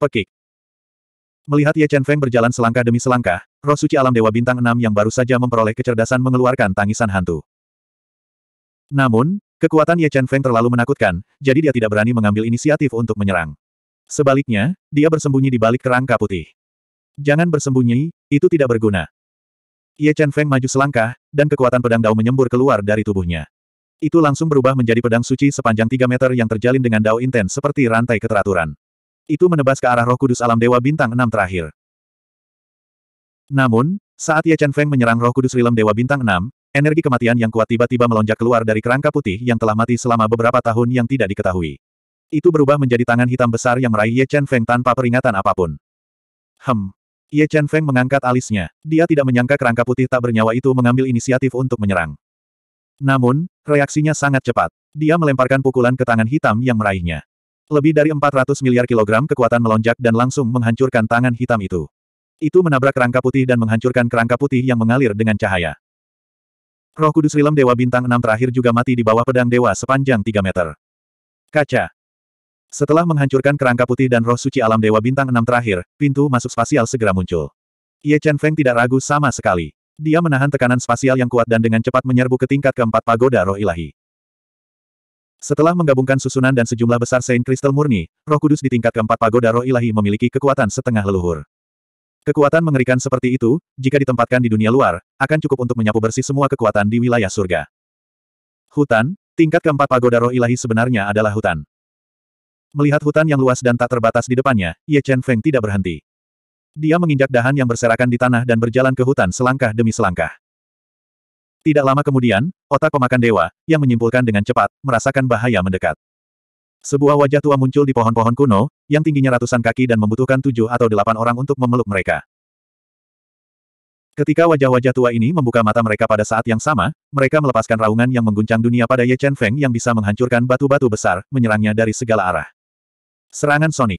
Pekik. Melihat Ye Chen Feng berjalan selangkah demi selangkah, roh suci alam Dewa Bintang 6 yang baru saja memperoleh kecerdasan mengeluarkan tangisan hantu. Namun, kekuatan Ye Chen Feng terlalu menakutkan, jadi dia tidak berani mengambil inisiatif untuk menyerang. Sebaliknya, dia bersembunyi di balik kerangka putih. Jangan bersembunyi, itu tidak berguna. Ye Chen Feng maju selangkah, dan kekuatan pedang Dao menyembur keluar dari tubuhnya. Itu langsung berubah menjadi pedang suci sepanjang 3 meter yang terjalin dengan Dao intens seperti rantai keteraturan. Itu menebas ke arah roh kudus alam dewa bintang 6 terakhir. Namun, saat Ye Chen Feng menyerang roh kudus rilem dewa bintang 6, energi kematian yang kuat tiba-tiba melonjak keluar dari kerangka putih yang telah mati selama beberapa tahun yang tidak diketahui. Itu berubah menjadi tangan hitam besar yang meraih Ye Chen Feng tanpa peringatan apapun. Hem, Ye Chen Feng mengangkat alisnya. Dia tidak menyangka kerangka putih tak bernyawa itu mengambil inisiatif untuk menyerang. Namun, reaksinya sangat cepat. Dia melemparkan pukulan ke tangan hitam yang meraihnya. Lebih dari 400 miliar kilogram kekuatan melonjak dan langsung menghancurkan tangan hitam itu. Itu menabrak kerangka putih dan menghancurkan kerangka putih yang mengalir dengan cahaya. Roh Kudus Rilem Dewa Bintang 6 terakhir juga mati di bawah pedang Dewa sepanjang 3 meter. Kaca. Setelah menghancurkan kerangka putih dan roh suci alam Dewa Bintang enam terakhir, pintu masuk spasial segera muncul. Ye Chen Feng tidak ragu sama sekali. Dia menahan tekanan spasial yang kuat dan dengan cepat menyerbu ke tingkat keempat pagoda roh ilahi. Setelah menggabungkan susunan dan sejumlah besar Saint Crystal murni, roh kudus di tingkat keempat pagoda roh ilahi memiliki kekuatan setengah leluhur. Kekuatan mengerikan seperti itu, jika ditempatkan di dunia luar, akan cukup untuk menyapu bersih semua kekuatan di wilayah surga. Hutan, tingkat keempat pagoda roh ilahi sebenarnya adalah hutan. Melihat hutan yang luas dan tak terbatas di depannya, Ye Chen Feng tidak berhenti. Dia menginjak dahan yang berserakan di tanah dan berjalan ke hutan selangkah demi selangkah. Tidak lama kemudian, otak pemakan dewa, yang menyimpulkan dengan cepat, merasakan bahaya mendekat. Sebuah wajah tua muncul di pohon-pohon kuno, yang tingginya ratusan kaki dan membutuhkan tujuh atau delapan orang untuk memeluk mereka. Ketika wajah-wajah tua ini membuka mata mereka pada saat yang sama, mereka melepaskan raungan yang mengguncang dunia pada Ye Chen Feng yang bisa menghancurkan batu-batu besar, menyerangnya dari segala arah. Serangan Sonic.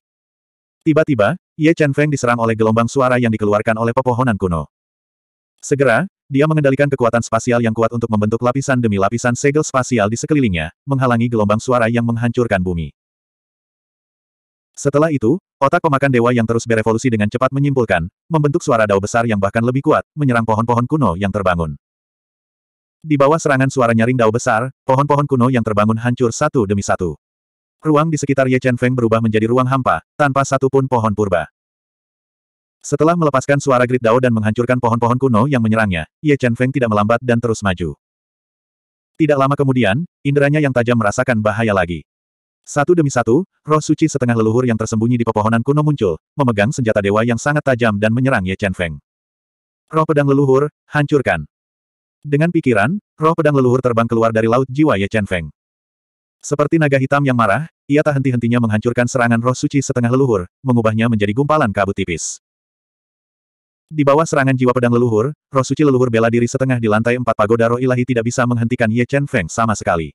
Tiba-tiba, Ye Chen Feng diserang oleh gelombang suara yang dikeluarkan oleh pepohonan kuno. Segera, dia mengendalikan kekuatan spasial yang kuat untuk membentuk lapisan demi lapisan segel spasial di sekelilingnya, menghalangi gelombang suara yang menghancurkan bumi. Setelah itu, otak pemakan dewa yang terus berevolusi dengan cepat menyimpulkan, membentuk suara dao besar yang bahkan lebih kuat, menyerang pohon-pohon kuno yang terbangun. Di bawah serangan suara nyaring dao besar, pohon-pohon kuno yang terbangun hancur satu demi satu. Ruang di sekitar Ye Chen Feng berubah menjadi ruang hampa, tanpa satupun pohon purba. Setelah melepaskan suara Grid Dao dan menghancurkan pohon-pohon kuno yang menyerangnya, Ye Chen Feng tidak melambat dan terus maju. Tidak lama kemudian, inderanya yang tajam merasakan bahaya lagi. Satu demi satu, roh suci setengah leluhur yang tersembunyi di pepohonan kuno muncul, memegang senjata dewa yang sangat tajam dan menyerang Ye Chen Feng. Roh pedang leluhur, hancurkan. Dengan pikiran, roh pedang leluhur terbang keluar dari laut jiwa Ye Chen Feng. Seperti naga hitam yang marah, ia tak henti-hentinya menghancurkan serangan roh suci setengah leluhur, mengubahnya menjadi gumpalan kabut tipis. Di bawah serangan jiwa pedang leluhur, roh suci leluhur bela diri setengah di lantai empat pagoda roh ilahi tidak bisa menghentikan Ye Chen Feng sama sekali.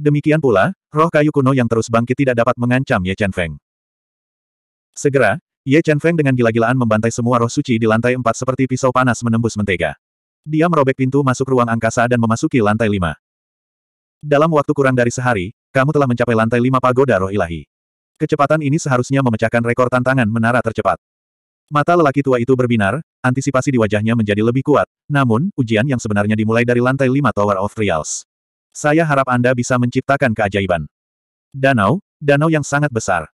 Demikian pula, roh kayu kuno yang terus bangkit tidak dapat mengancam Ye Chen Feng. Segera, Ye Chen Feng dengan gila-gilaan membantai semua roh suci di lantai empat seperti pisau panas menembus mentega. Dia merobek pintu masuk ruang angkasa dan memasuki lantai lima. Dalam waktu kurang dari sehari, kamu telah mencapai lantai lima pagoda roh ilahi. Kecepatan ini seharusnya memecahkan rekor tantangan menara tercepat. Mata lelaki tua itu berbinar, antisipasi di wajahnya menjadi lebih kuat, namun, ujian yang sebenarnya dimulai dari lantai lima Tower of Trials. Saya harap Anda bisa menciptakan keajaiban. Danau, danau yang sangat besar.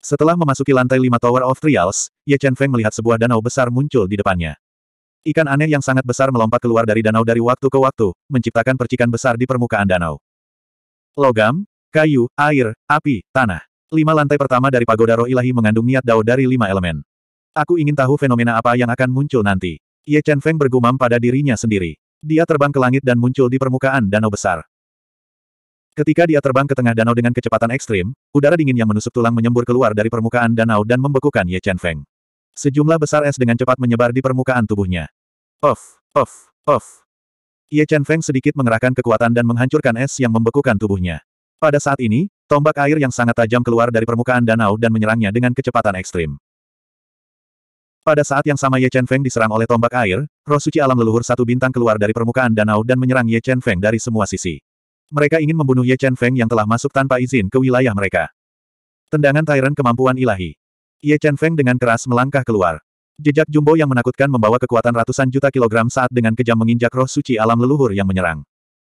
Setelah memasuki lantai lima Tower of Trials, Ye Chen Feng melihat sebuah danau besar muncul di depannya. Ikan aneh yang sangat besar melompat keluar dari danau dari waktu ke waktu, menciptakan percikan besar di permukaan danau. Logam, kayu, air, api, tanah. Lima lantai pertama dari pagoda roh ilahi mengandung niat dao dari lima elemen. Aku ingin tahu fenomena apa yang akan muncul nanti. Ye Chen Feng bergumam pada dirinya sendiri. Dia terbang ke langit dan muncul di permukaan danau besar. Ketika dia terbang ke tengah danau dengan kecepatan ekstrim, udara dingin yang menusuk tulang menyembur keluar dari permukaan danau dan membekukan Ye Chen Feng. Sejumlah besar es dengan cepat menyebar di permukaan tubuhnya. Off, off, off. Ye Chen Feng sedikit mengerahkan kekuatan dan menghancurkan es yang membekukan tubuhnya. Pada saat ini, tombak air yang sangat tajam keluar dari permukaan danau dan menyerangnya dengan kecepatan ekstrim. Pada saat yang sama Ye Chen Feng diserang oleh tombak air, roh suci alam leluhur satu bintang keluar dari permukaan danau dan menyerang Ye Chen Feng dari semua sisi. Mereka ingin membunuh Ye Chen Feng yang telah masuk tanpa izin ke wilayah mereka. Tendangan Tyrant kemampuan ilahi. Ye Chen Feng dengan keras melangkah keluar. Jejak jumbo yang menakutkan membawa kekuatan ratusan juta kilogram saat dengan kejam menginjak roh suci alam leluhur yang menyerang.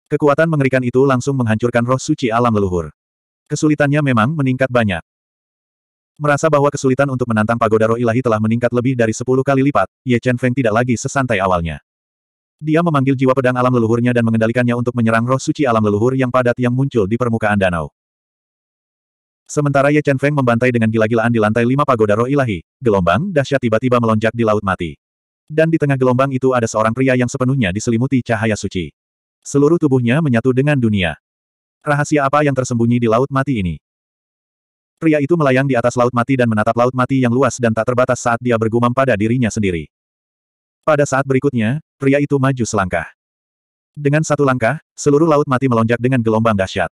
Kekuatan mengerikan itu langsung menghancurkan roh suci alam leluhur. Kesulitannya memang meningkat banyak. Merasa bahwa kesulitan untuk menantang pagoda roh ilahi telah meningkat lebih dari sepuluh kali lipat, Ye Chen Feng tidak lagi sesantai awalnya. Dia memanggil jiwa pedang alam leluhurnya dan mengendalikannya untuk menyerang roh suci alam leluhur yang padat yang muncul di permukaan danau. Sementara Ye Chen Feng membantai dengan gila-gilaan di lantai lima pagoda roh ilahi, gelombang dahsyat tiba-tiba melonjak di laut mati. Dan di tengah gelombang itu ada seorang pria yang sepenuhnya diselimuti cahaya suci. Seluruh tubuhnya menyatu dengan dunia. Rahasia apa yang tersembunyi di laut mati ini? Pria itu melayang di atas laut mati dan menatap laut mati yang luas dan tak terbatas saat dia bergumam pada dirinya sendiri. Pada saat berikutnya, pria itu maju selangkah. Dengan satu langkah, seluruh laut mati melonjak dengan gelombang dahsyat.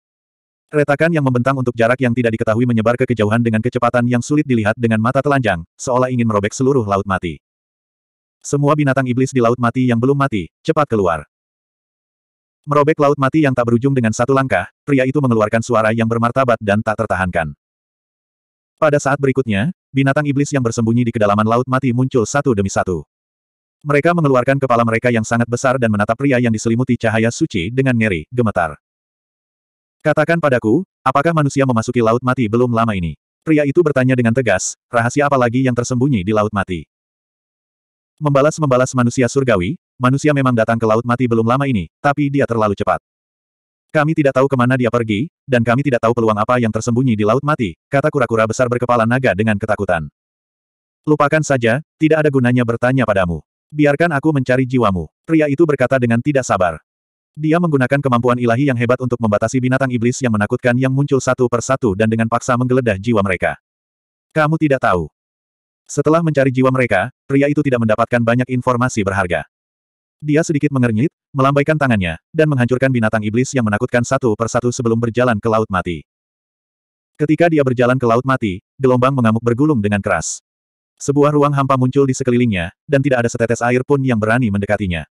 Retakan yang membentang untuk jarak yang tidak diketahui menyebar ke kejauhan dengan kecepatan yang sulit dilihat dengan mata telanjang, seolah ingin merobek seluruh laut mati. Semua binatang iblis di laut mati yang belum mati, cepat keluar. Merobek laut mati yang tak berujung dengan satu langkah, pria itu mengeluarkan suara yang bermartabat dan tak tertahankan. Pada saat berikutnya, binatang iblis yang bersembunyi di kedalaman laut mati muncul satu demi satu. Mereka mengeluarkan kepala mereka yang sangat besar dan menatap pria yang diselimuti cahaya suci dengan ngeri, gemetar. Katakan padaku, apakah manusia memasuki Laut Mati belum lama ini? Pria itu bertanya dengan tegas, rahasia apa lagi yang tersembunyi di Laut Mati? Membalas-membalas manusia surgawi, manusia memang datang ke Laut Mati belum lama ini, tapi dia terlalu cepat. Kami tidak tahu kemana dia pergi, dan kami tidak tahu peluang apa yang tersembunyi di Laut Mati, kata kura-kura besar berkepala naga dengan ketakutan. Lupakan saja, tidak ada gunanya bertanya padamu. Biarkan aku mencari jiwamu. Pria itu berkata dengan tidak sabar. Dia menggunakan kemampuan ilahi yang hebat untuk membatasi binatang iblis yang menakutkan yang muncul satu persatu dan dengan paksa menggeledah jiwa mereka. Kamu tidak tahu. Setelah mencari jiwa mereka, pria itu tidak mendapatkan banyak informasi berharga. Dia sedikit mengernyit, melambaikan tangannya, dan menghancurkan binatang iblis yang menakutkan satu persatu sebelum berjalan ke Laut Mati. Ketika dia berjalan ke Laut Mati, gelombang mengamuk bergulung dengan keras. Sebuah ruang hampa muncul di sekelilingnya, dan tidak ada setetes air pun yang berani mendekatinya.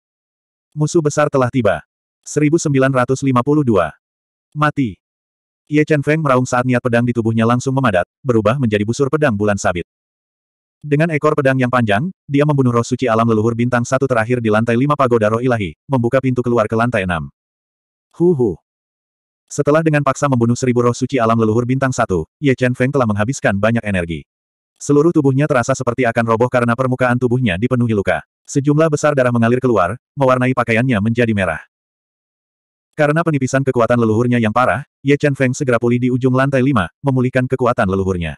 Musuh besar telah tiba. 1952. Mati. Ye Chen Feng meraung saat niat pedang di tubuhnya langsung memadat, berubah menjadi busur pedang bulan sabit. Dengan ekor pedang yang panjang, dia membunuh roh suci alam leluhur bintang satu terakhir di lantai lima pagoda roh ilahi, membuka pintu keluar ke lantai enam. Huhu. Setelah dengan paksa membunuh seribu roh suci alam leluhur bintang satu, Ye Chen Feng telah menghabiskan banyak energi. Seluruh tubuhnya terasa seperti akan roboh karena permukaan tubuhnya dipenuhi luka. Sejumlah besar darah mengalir keluar, mewarnai pakaiannya menjadi merah. Karena penipisan kekuatan leluhurnya yang parah, Ye Chen Feng segera pulih di ujung lantai lima, memulihkan kekuatan leluhurnya.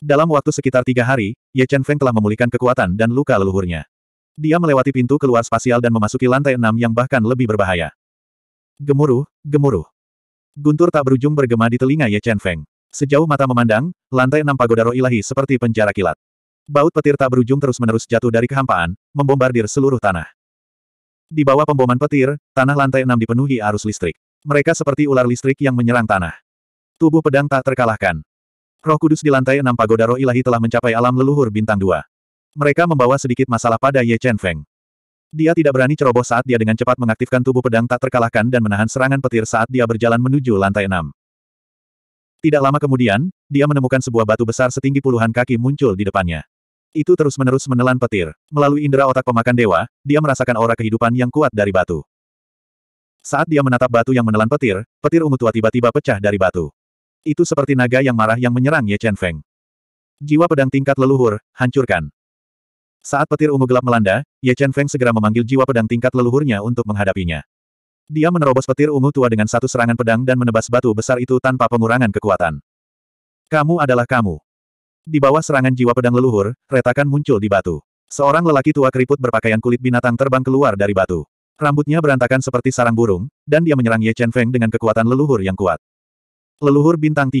Dalam waktu sekitar tiga hari, Ye Chen Feng telah memulihkan kekuatan dan luka leluhurnya. Dia melewati pintu keluar spasial dan memasuki lantai enam yang bahkan lebih berbahaya. Gemuruh, gemuruh. Guntur tak berujung bergema di telinga Ye Chen Feng. Sejauh mata memandang, lantai enam pagoda roh ilahi seperti penjara kilat. Baut petir tak berujung terus-menerus jatuh dari kehampaan, membombardir seluruh tanah. Di bawah pemboman petir, tanah lantai enam dipenuhi arus listrik. Mereka seperti ular listrik yang menyerang tanah. Tubuh pedang tak terkalahkan. Roh kudus di lantai enam pagoda roh ilahi telah mencapai alam leluhur bintang dua. Mereka membawa sedikit masalah pada Ye Chen Feng. Dia tidak berani ceroboh saat dia dengan cepat mengaktifkan tubuh pedang tak terkalahkan dan menahan serangan petir saat dia berjalan menuju lantai enam. Tidak lama kemudian, dia menemukan sebuah batu besar setinggi puluhan kaki muncul di depannya. Itu terus-menerus menelan petir. Melalui indera otak pemakan dewa, dia merasakan aura kehidupan yang kuat dari batu. Saat dia menatap batu yang menelan petir, petir ungu tua tiba-tiba pecah dari batu. Itu seperti naga yang marah yang menyerang Ye Chen Feng. Jiwa pedang tingkat leluhur, hancurkan. Saat petir ungu gelap melanda, Ye Chen Feng segera memanggil jiwa pedang tingkat leluhurnya untuk menghadapinya. Dia menerobos petir ungu tua dengan satu serangan pedang dan menebas batu besar itu tanpa pengurangan kekuatan. Kamu adalah kamu. Di bawah serangan jiwa pedang leluhur, retakan muncul di batu. Seorang lelaki tua keriput berpakaian kulit binatang terbang keluar dari batu. Rambutnya berantakan seperti sarang burung, dan dia menyerang Ye Chen Feng dengan kekuatan leluhur yang kuat. Leluhur bintang 3.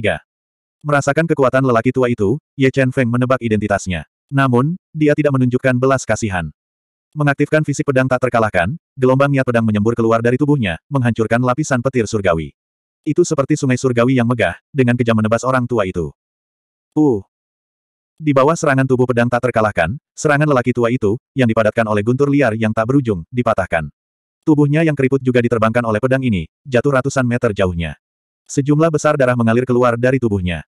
Merasakan kekuatan lelaki tua itu, Ye Chen Feng menebak identitasnya. Namun, dia tidak menunjukkan belas kasihan. Mengaktifkan fisik pedang tak terkalahkan, gelombang niat pedang menyembur keluar dari tubuhnya, menghancurkan lapisan petir surgawi. Itu seperti sungai surgawi yang megah, dengan kejam menebas orang tua itu. Uh, di bawah serangan tubuh pedang tak terkalahkan, serangan lelaki tua itu, yang dipadatkan oleh guntur liar yang tak berujung, dipatahkan. Tubuhnya yang keriput juga diterbangkan oleh pedang ini, jatuh ratusan meter jauhnya. Sejumlah besar darah mengalir keluar dari tubuhnya.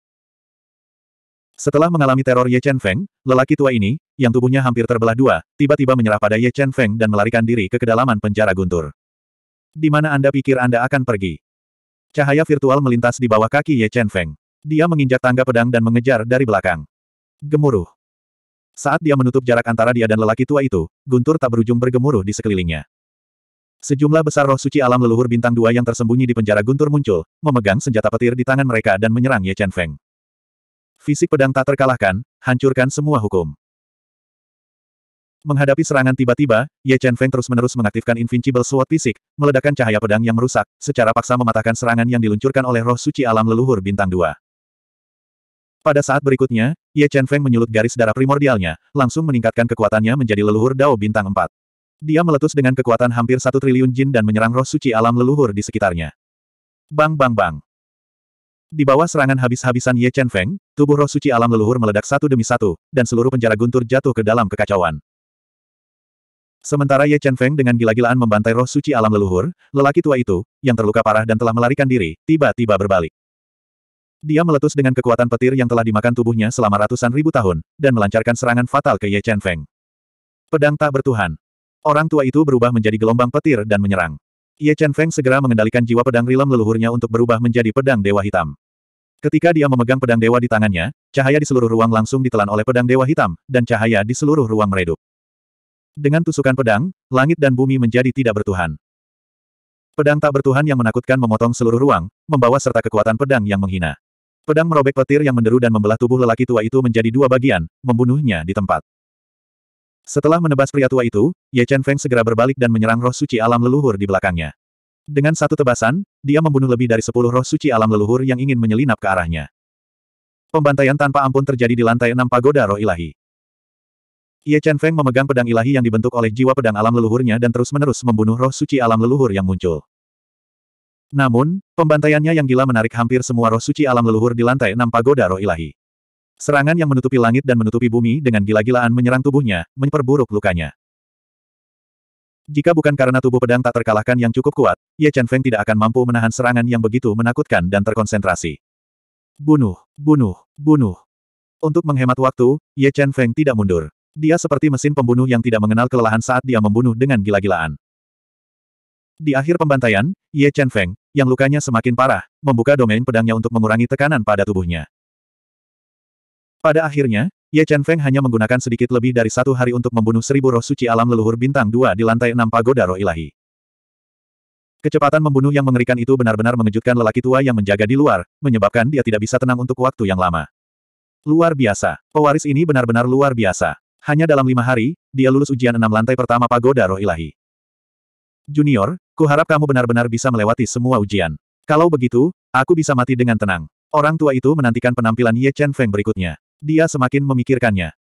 Setelah mengalami teror Ye Chen Feng, lelaki tua ini, yang tubuhnya hampir terbelah dua, tiba-tiba menyerah pada Ye Chen Feng dan melarikan diri ke kedalaman penjara guntur. Di mana Anda pikir Anda akan pergi? Cahaya virtual melintas di bawah kaki Ye Chen Feng. Dia menginjak tangga pedang dan mengejar dari belakang. Gemuruh. Saat dia menutup jarak antara dia dan lelaki tua itu, guntur tak berujung bergemuruh di sekelilingnya. Sejumlah besar roh suci alam leluhur bintang dua yang tersembunyi di penjara guntur muncul, memegang senjata petir di tangan mereka dan menyerang Ye Chen Feng. Fisik pedang tak terkalahkan, hancurkan semua hukum. Menghadapi serangan tiba-tiba, Ye Chen Feng terus-menerus mengaktifkan Invincible Sword fisik, meledakkan cahaya pedang yang merusak, secara paksa mematahkan serangan yang diluncurkan oleh roh suci alam leluhur bintang dua. Pada saat berikutnya, Ye Chen Feng menyulut garis darah primordialnya, langsung meningkatkan kekuatannya menjadi leluhur Dao Bintang 4. Dia meletus dengan kekuatan hampir satu triliun jin dan menyerang roh suci alam leluhur di sekitarnya. Bang bang bang. Di bawah serangan habis-habisan Ye Chen Feng, tubuh roh suci alam leluhur meledak satu demi satu, dan seluruh penjara guntur jatuh ke dalam kekacauan. Sementara Ye Chen Feng dengan gila-gilaan membantai roh suci alam leluhur, lelaki tua itu, yang terluka parah dan telah melarikan diri, tiba-tiba berbalik. Dia meletus dengan kekuatan petir yang telah dimakan tubuhnya selama ratusan ribu tahun, dan melancarkan serangan fatal ke Ye Chen Feng. Pedang tak bertuhan. Orang tua itu berubah menjadi gelombang petir dan menyerang. Ye Chen Feng segera mengendalikan jiwa pedang rilem leluhurnya untuk berubah menjadi pedang dewa hitam. Ketika dia memegang pedang dewa di tangannya, cahaya di seluruh ruang langsung ditelan oleh pedang dewa hitam, dan cahaya di seluruh ruang meredup. Dengan tusukan pedang, langit dan bumi menjadi tidak bertuhan. Pedang tak bertuhan yang menakutkan memotong seluruh ruang, membawa serta kekuatan pedang yang menghina. Pedang merobek petir yang menderu dan membelah tubuh lelaki tua itu menjadi dua bagian, membunuhnya di tempat. Setelah menebas pria tua itu, Ye Chen Feng segera berbalik dan menyerang roh suci alam leluhur di belakangnya. Dengan satu tebasan, dia membunuh lebih dari sepuluh roh suci alam leluhur yang ingin menyelinap ke arahnya. Pembantaian tanpa ampun terjadi di lantai enam pagoda roh ilahi. Ye Chen Feng memegang pedang ilahi yang dibentuk oleh jiwa pedang alam leluhurnya dan terus-menerus membunuh roh suci alam leluhur yang muncul. Namun, pembantaiannya yang gila menarik hampir semua roh suci alam leluhur di lantai enam pagoda roh ilahi. Serangan yang menutupi langit dan menutupi bumi dengan gila-gilaan menyerang tubuhnya, memperburuk lukanya. Jika bukan karena tubuh pedang tak terkalahkan yang cukup kuat, Ye Chen Feng tidak akan mampu menahan serangan yang begitu menakutkan dan terkonsentrasi. Bunuh, bunuh, bunuh. Untuk menghemat waktu, Ye Chen Feng tidak mundur. Dia seperti mesin pembunuh yang tidak mengenal kelelahan saat dia membunuh dengan gila-gilaan. Di akhir pembantaian, Ye Chen Feng, yang lukanya semakin parah, membuka domain pedangnya untuk mengurangi tekanan pada tubuhnya. Pada akhirnya, Ye Chen Feng hanya menggunakan sedikit lebih dari satu hari untuk membunuh seribu roh suci alam leluhur bintang dua di lantai enam pagoda roh ilahi. Kecepatan membunuh yang mengerikan itu benar-benar mengejutkan lelaki tua yang menjaga di luar, menyebabkan dia tidak bisa tenang untuk waktu yang lama. Luar biasa. Pewaris ini benar-benar luar biasa. Hanya dalam lima hari, dia lulus ujian enam lantai pertama pagoda roh ilahi. Junior, Kuharap kamu benar-benar bisa melewati semua ujian. Kalau begitu, aku bisa mati dengan tenang. Orang tua itu menantikan penampilan Ye Chen Feng berikutnya. Dia semakin memikirkannya.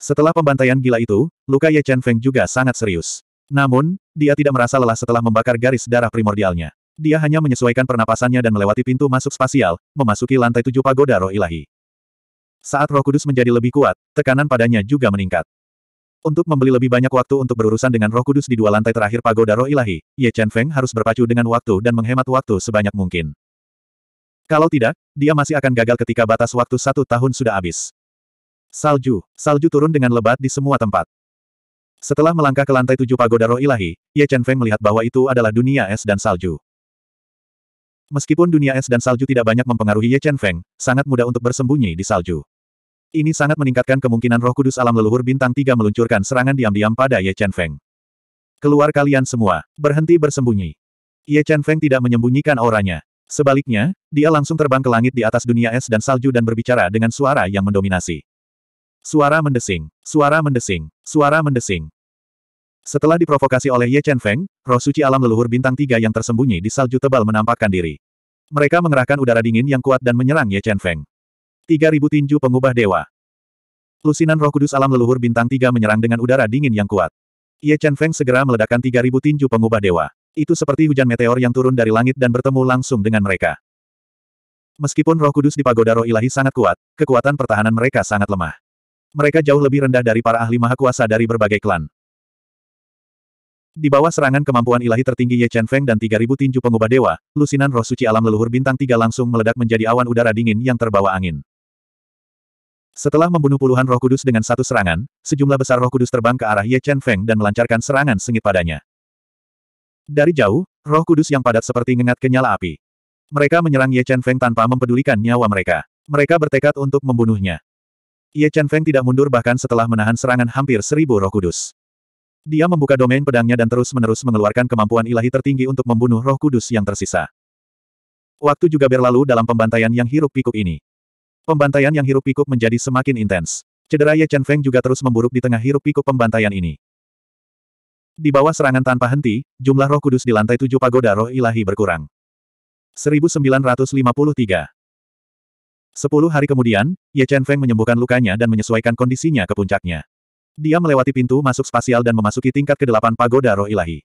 Setelah pembantaian gila itu, luka Ye Chen Feng juga sangat serius. Namun, dia tidak merasa lelah setelah membakar garis darah primordialnya. Dia hanya menyesuaikan pernapasannya dan melewati pintu masuk spasial, memasuki lantai tujuh pagoda roh ilahi. Saat roh kudus menjadi lebih kuat, tekanan padanya juga meningkat. Untuk membeli lebih banyak waktu untuk berurusan dengan roh kudus di dua lantai terakhir pagoda roh ilahi, Ye Chen Feng harus berpacu dengan waktu dan menghemat waktu sebanyak mungkin. Kalau tidak, dia masih akan gagal ketika batas waktu satu tahun sudah habis. Salju, salju turun dengan lebat di semua tempat. Setelah melangkah ke lantai tujuh pagoda roh ilahi, Ye Chen Feng melihat bahwa itu adalah dunia es dan salju. Meskipun dunia es dan salju tidak banyak mempengaruhi Ye Chen Feng, sangat mudah untuk bersembunyi di salju. Ini sangat meningkatkan kemungkinan roh kudus alam leluhur bintang tiga meluncurkan serangan diam-diam pada Ye Chen Feng. Keluar kalian semua, berhenti bersembunyi. Ye Chen Feng tidak menyembunyikan auranya. Sebaliknya, dia langsung terbang ke langit di atas dunia es dan salju dan berbicara dengan suara yang mendominasi. Suara mendesing, suara mendesing, suara mendesing. Setelah diprovokasi oleh Ye Chen Feng, roh suci alam leluhur bintang tiga yang tersembunyi di salju tebal menampakkan diri. Mereka mengerahkan udara dingin yang kuat dan menyerang Ye Chen Feng. 3000 tinju pengubah dewa. Lusinan roh kudus alam leluhur bintang tiga menyerang dengan udara dingin yang kuat. Ye Chen Feng segera meledakkan 3000 tinju pengubah dewa. Itu seperti hujan meteor yang turun dari langit dan bertemu langsung dengan mereka. Meskipun roh kudus di pagoda roh ilahi sangat kuat, kekuatan pertahanan mereka sangat lemah. Mereka jauh lebih rendah dari para ahli maha kuasa dari berbagai klan. Di bawah serangan kemampuan ilahi tertinggi Ye Chen Feng dan 3000 tinju pengubah dewa, lusinan roh suci alam leluhur bintang tiga langsung meledak menjadi awan udara dingin yang terbawa angin. Setelah membunuh puluhan roh kudus dengan satu serangan, sejumlah besar roh kudus terbang ke arah Ye Chen Feng dan melancarkan serangan sengit padanya. Dari jauh, roh kudus yang padat seperti ngengat kenyala api. Mereka menyerang Ye Chen Feng tanpa mempedulikan nyawa mereka. Mereka bertekad untuk membunuhnya. Ye Chen Feng tidak mundur bahkan setelah menahan serangan hampir seribu roh kudus. Dia membuka domain pedangnya dan terus-menerus mengeluarkan kemampuan ilahi tertinggi untuk membunuh roh kudus yang tersisa. Waktu juga berlalu dalam pembantaian yang hiruk pikuk ini. Pembantaian yang hirup pikuk menjadi semakin intens. Cedera Ye Chen Feng juga terus memburuk di tengah hirup pikuk pembantaian ini. Di bawah serangan tanpa henti, jumlah roh kudus di lantai tujuh pagoda roh ilahi berkurang. 1953 Sepuluh hari kemudian, Ye Chen Feng menyembuhkan lukanya dan menyesuaikan kondisinya ke puncaknya. Dia melewati pintu masuk spasial dan memasuki tingkat ke-8 pagoda roh ilahi.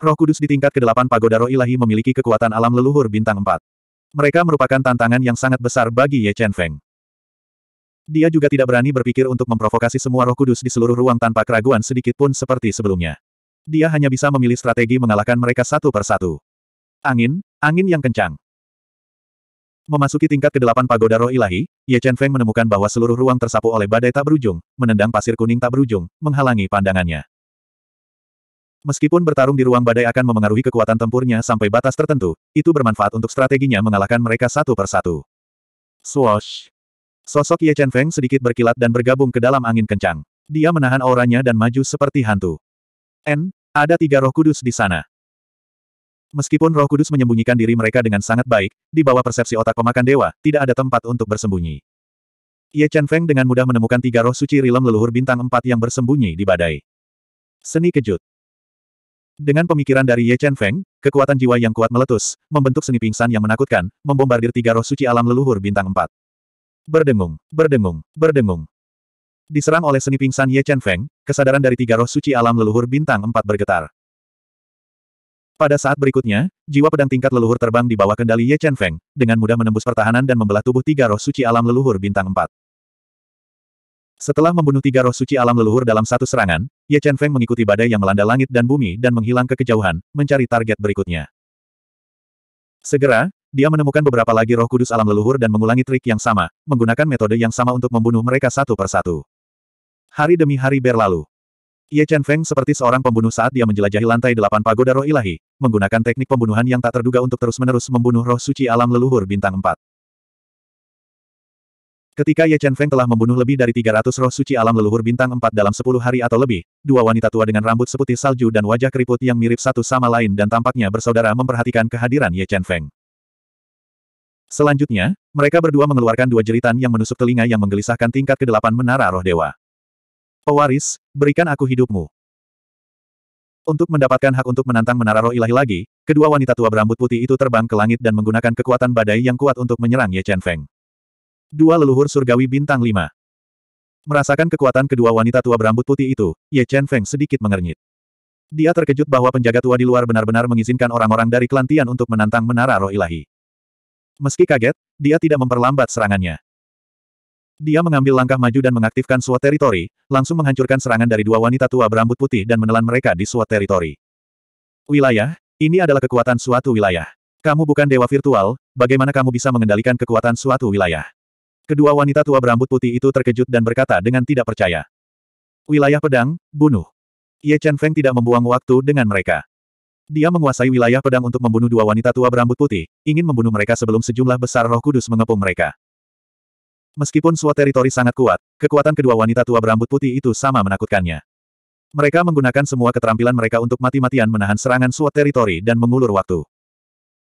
Roh kudus di tingkat ke-8 pagoda roh ilahi memiliki kekuatan alam leluhur bintang 4. Mereka merupakan tantangan yang sangat besar bagi Ye Chen Feng. Dia juga tidak berani berpikir untuk memprovokasi semua roh kudus di seluruh ruang tanpa keraguan sedikit pun seperti sebelumnya. Dia hanya bisa memilih strategi mengalahkan mereka satu per satu. Angin, angin yang kencang. Memasuki tingkat ke-8 pagoda roh ilahi, Ye Chen Feng menemukan bahwa seluruh ruang tersapu oleh badai tak berujung, menendang pasir kuning tak berujung, menghalangi pandangannya. Meskipun bertarung di ruang badai akan memengaruhi kekuatan tempurnya sampai batas tertentu, itu bermanfaat untuk strateginya mengalahkan mereka satu persatu. Swoosh! Sosok Ye Chen Feng sedikit berkilat dan bergabung ke dalam angin kencang. Dia menahan auranya dan maju seperti hantu. N, ada tiga roh kudus di sana. Meskipun roh kudus menyembunyikan diri mereka dengan sangat baik, di bawah persepsi otak pemakan dewa, tidak ada tempat untuk bersembunyi. Ye Chen Feng dengan mudah menemukan tiga roh suci rilem leluhur bintang empat yang bersembunyi di badai. Seni kejut. Dengan pemikiran dari Ye Chen Feng, kekuatan jiwa yang kuat meletus, membentuk seni pingsan yang menakutkan, membombardir tiga roh suci alam leluhur bintang empat. Berdengung, berdengung, berdengung. Diserang oleh seni pingsan Ye Chen Feng, kesadaran dari tiga roh suci alam leluhur bintang empat bergetar. Pada saat berikutnya, jiwa pedang tingkat leluhur terbang di bawah kendali Ye Chen Feng, dengan mudah menembus pertahanan dan membelah tubuh tiga roh suci alam leluhur bintang empat. Setelah membunuh tiga roh suci alam leluhur dalam satu serangan, Ye Chen Feng mengikuti badai yang melanda langit dan bumi dan menghilang ke kejauhan, mencari target berikutnya. Segera, dia menemukan beberapa lagi roh kudus alam leluhur dan mengulangi trik yang sama, menggunakan metode yang sama untuk membunuh mereka satu persatu. Hari demi hari berlalu. Ye Chen Feng seperti seorang pembunuh saat dia menjelajahi lantai delapan pagoda roh ilahi, menggunakan teknik pembunuhan yang tak terduga untuk terus-menerus membunuh roh suci alam leluhur bintang empat. Ketika Ye Chen Feng telah membunuh lebih dari 300 roh suci alam leluhur bintang 4 dalam 10 hari atau lebih, dua wanita tua dengan rambut seputih salju dan wajah keriput yang mirip satu sama lain dan tampaknya bersaudara memperhatikan kehadiran Ye Chen Feng. Selanjutnya, mereka berdua mengeluarkan dua jeritan yang menusuk telinga yang menggelisahkan tingkat kedelapan menara roh dewa. Pewaris, berikan aku hidupmu. Untuk mendapatkan hak untuk menantang menara roh ilahi lagi, kedua wanita tua berambut putih itu terbang ke langit dan menggunakan kekuatan badai yang kuat untuk menyerang Ye Chen Feng. Dua leluhur surgawi bintang lima. Merasakan kekuatan kedua wanita tua berambut putih itu, Ye Chen Feng sedikit mengernyit. Dia terkejut bahwa penjaga tua di luar benar-benar mengizinkan orang-orang dari Kelantian untuk menantang menara roh ilahi. Meski kaget, dia tidak memperlambat serangannya. Dia mengambil langkah maju dan mengaktifkan suat teritori, langsung menghancurkan serangan dari dua wanita tua berambut putih dan menelan mereka di suat teritori. Wilayah, ini adalah kekuatan suatu wilayah. Kamu bukan dewa virtual, bagaimana kamu bisa mengendalikan kekuatan suatu wilayah? Kedua wanita tua berambut putih itu terkejut dan berkata dengan tidak percaya. Wilayah pedang, bunuh. Ye Chen Feng tidak membuang waktu dengan mereka. Dia menguasai wilayah pedang untuk membunuh dua wanita tua berambut putih, ingin membunuh mereka sebelum sejumlah besar roh kudus mengepung mereka. Meskipun suatu teritori sangat kuat, kekuatan kedua wanita tua berambut putih itu sama menakutkannya. Mereka menggunakan semua keterampilan mereka untuk mati-matian menahan serangan suatu teritori dan mengulur waktu.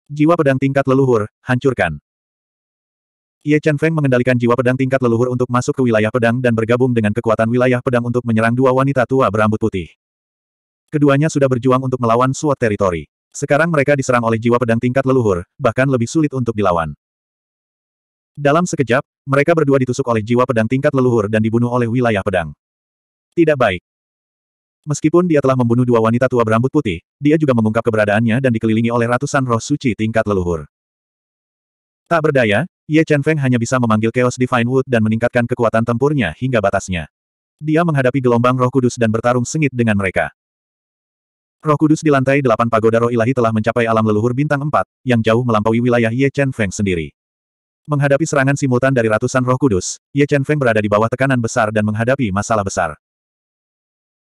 Jiwa pedang tingkat leluhur, hancurkan. Ye Chen Feng mengendalikan jiwa pedang tingkat leluhur untuk masuk ke wilayah pedang dan bergabung dengan kekuatan wilayah pedang untuk menyerang dua wanita tua berambut putih. Keduanya sudah berjuang untuk melawan suatu teritori. Sekarang mereka diserang oleh jiwa pedang tingkat leluhur, bahkan lebih sulit untuk dilawan. Dalam sekejap, mereka berdua ditusuk oleh jiwa pedang tingkat leluhur dan dibunuh oleh wilayah pedang. Tidak baik. Meskipun dia telah membunuh dua wanita tua berambut putih, dia juga mengungkap keberadaannya dan dikelilingi oleh ratusan roh suci tingkat leluhur. Tak berdaya, Ye Chen Feng hanya bisa memanggil Chaos Divine Wood dan meningkatkan kekuatan tempurnya hingga batasnya. Dia menghadapi gelombang roh kudus dan bertarung sengit dengan mereka. Roh kudus di lantai delapan pagoda roh ilahi telah mencapai alam leluhur bintang empat, yang jauh melampaui wilayah Ye Chen Feng sendiri. Menghadapi serangan simultan dari ratusan roh kudus, Ye Chen Feng berada di bawah tekanan besar dan menghadapi masalah besar.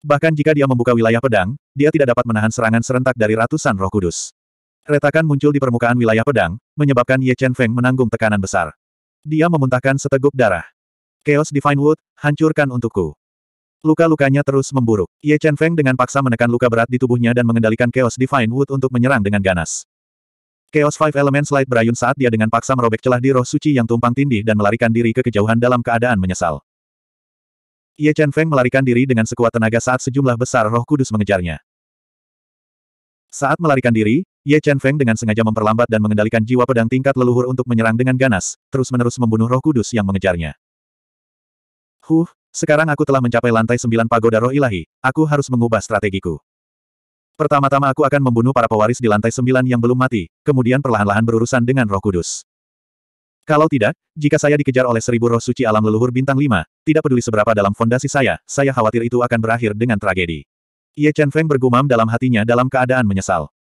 Bahkan jika dia membuka wilayah pedang, dia tidak dapat menahan serangan serentak dari ratusan roh kudus. Retakan muncul di permukaan wilayah pedang, menyebabkan Ye Chen Feng menanggung tekanan besar. Dia memuntahkan seteguk darah. Chaos Divine Wood, hancurkan untukku. Luka-lukanya terus memburuk. Ye Chen Feng dengan paksa menekan luka berat di tubuhnya dan mengendalikan Chaos Divine Wood untuk menyerang dengan ganas. Chaos Five Elements Light berayun saat dia dengan paksa merobek celah di roh suci yang tumpang tindih dan melarikan diri ke kejauhan dalam keadaan menyesal. Ye Chen Feng melarikan diri dengan sekuat tenaga saat sejumlah besar roh kudus mengejarnya. Saat melarikan diri, Ye Chen Feng dengan sengaja memperlambat dan mengendalikan jiwa pedang tingkat leluhur untuk menyerang dengan ganas, terus-menerus membunuh roh kudus yang mengejarnya. Huh, sekarang aku telah mencapai lantai sembilan pagoda roh ilahi, aku harus mengubah strategiku. Pertama-tama aku akan membunuh para pewaris di lantai sembilan yang belum mati, kemudian perlahan-lahan berurusan dengan roh kudus. Kalau tidak, jika saya dikejar oleh seribu roh suci alam leluhur bintang lima, tidak peduli seberapa dalam fondasi saya, saya khawatir itu akan berakhir dengan tragedi. Ye Chen Feng bergumam dalam hatinya dalam keadaan menyesal.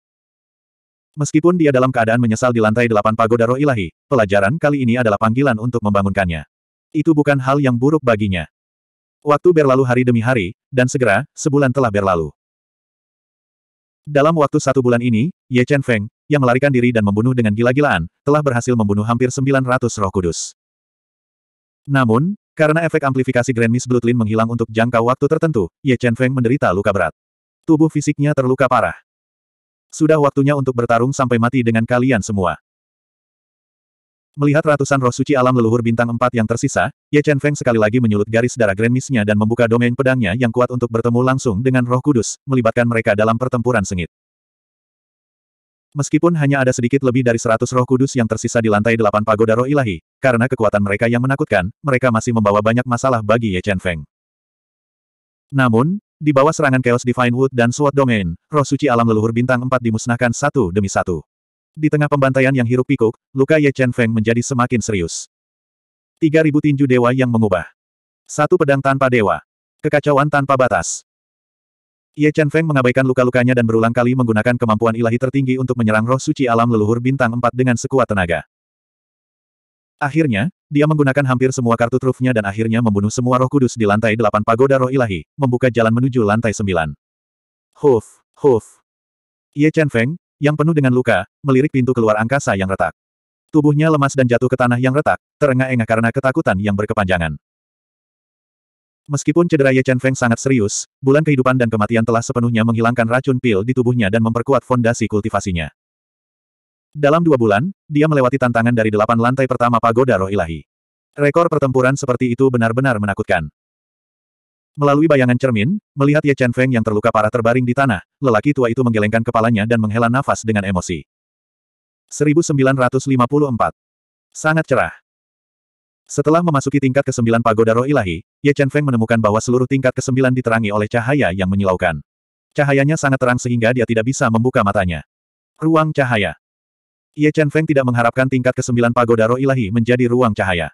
Meskipun dia dalam keadaan menyesal di lantai delapan pagoda roh ilahi, pelajaran kali ini adalah panggilan untuk membangunkannya. Itu bukan hal yang buruk baginya. Waktu berlalu hari demi hari, dan segera, sebulan telah berlalu. Dalam waktu satu bulan ini, Ye Chen Feng, yang melarikan diri dan membunuh dengan gila-gilaan, telah berhasil membunuh hampir 900 roh kudus. Namun, karena efek amplifikasi Grand Miss menghilang untuk jangka waktu tertentu, Ye Chen Feng menderita luka berat. Tubuh fisiknya terluka parah. Sudah waktunya untuk bertarung sampai mati dengan kalian semua. Melihat ratusan roh suci alam leluhur bintang empat yang tersisa, Ye Chen Feng sekali lagi menyulut garis darah Grand miss nya dan membuka domain pedangnya yang kuat untuk bertemu langsung dengan roh kudus, melibatkan mereka dalam pertempuran sengit. Meskipun hanya ada sedikit lebih dari seratus roh kudus yang tersisa di lantai delapan pagoda roh ilahi, karena kekuatan mereka yang menakutkan, mereka masih membawa banyak masalah bagi Ye Chen Feng. Namun, di bawah serangan Chaos Divine Wood dan Sword Domain, roh suci alam leluhur bintang Empat dimusnahkan satu demi satu. Di tengah pembantaian yang hiruk pikuk, luka Ye Chen Feng menjadi semakin serius. Tiga 3000 tinju dewa yang mengubah. Satu pedang tanpa dewa. Kekacauan tanpa batas. Ye Chen Feng mengabaikan luka-lukanya dan berulang kali menggunakan kemampuan ilahi tertinggi untuk menyerang roh suci alam leluhur bintang Empat dengan sekuat tenaga. Akhirnya, dia menggunakan hampir semua kartu trufnya dan akhirnya membunuh semua roh kudus di lantai delapan pagoda roh ilahi, membuka jalan menuju lantai sembilan. Huf, huf. Ye Chen Feng, yang penuh dengan luka, melirik pintu keluar angkasa yang retak. Tubuhnya lemas dan jatuh ke tanah yang retak, terengah-engah karena ketakutan yang berkepanjangan. Meskipun cedera Ye Chen Feng sangat serius, bulan kehidupan dan kematian telah sepenuhnya menghilangkan racun pil di tubuhnya dan memperkuat fondasi kultivasinya. Dalam dua bulan, dia melewati tantangan dari delapan lantai pertama pagoda roh ilahi. Rekor pertempuran seperti itu benar-benar menakutkan. Melalui bayangan cermin, melihat Ye Chen Feng yang terluka parah terbaring di tanah, lelaki tua itu menggelengkan kepalanya dan menghela nafas dengan emosi. 1954. Sangat cerah. Setelah memasuki tingkat ke-9 pagoda roh ilahi, Ye Chen Feng menemukan bahwa seluruh tingkat ke-9 diterangi oleh cahaya yang menyilaukan. Cahayanya sangat terang sehingga dia tidak bisa membuka matanya. Ruang cahaya. Ye Chen Feng tidak mengharapkan tingkat ke-9 pagoda roh ilahi menjadi ruang cahaya.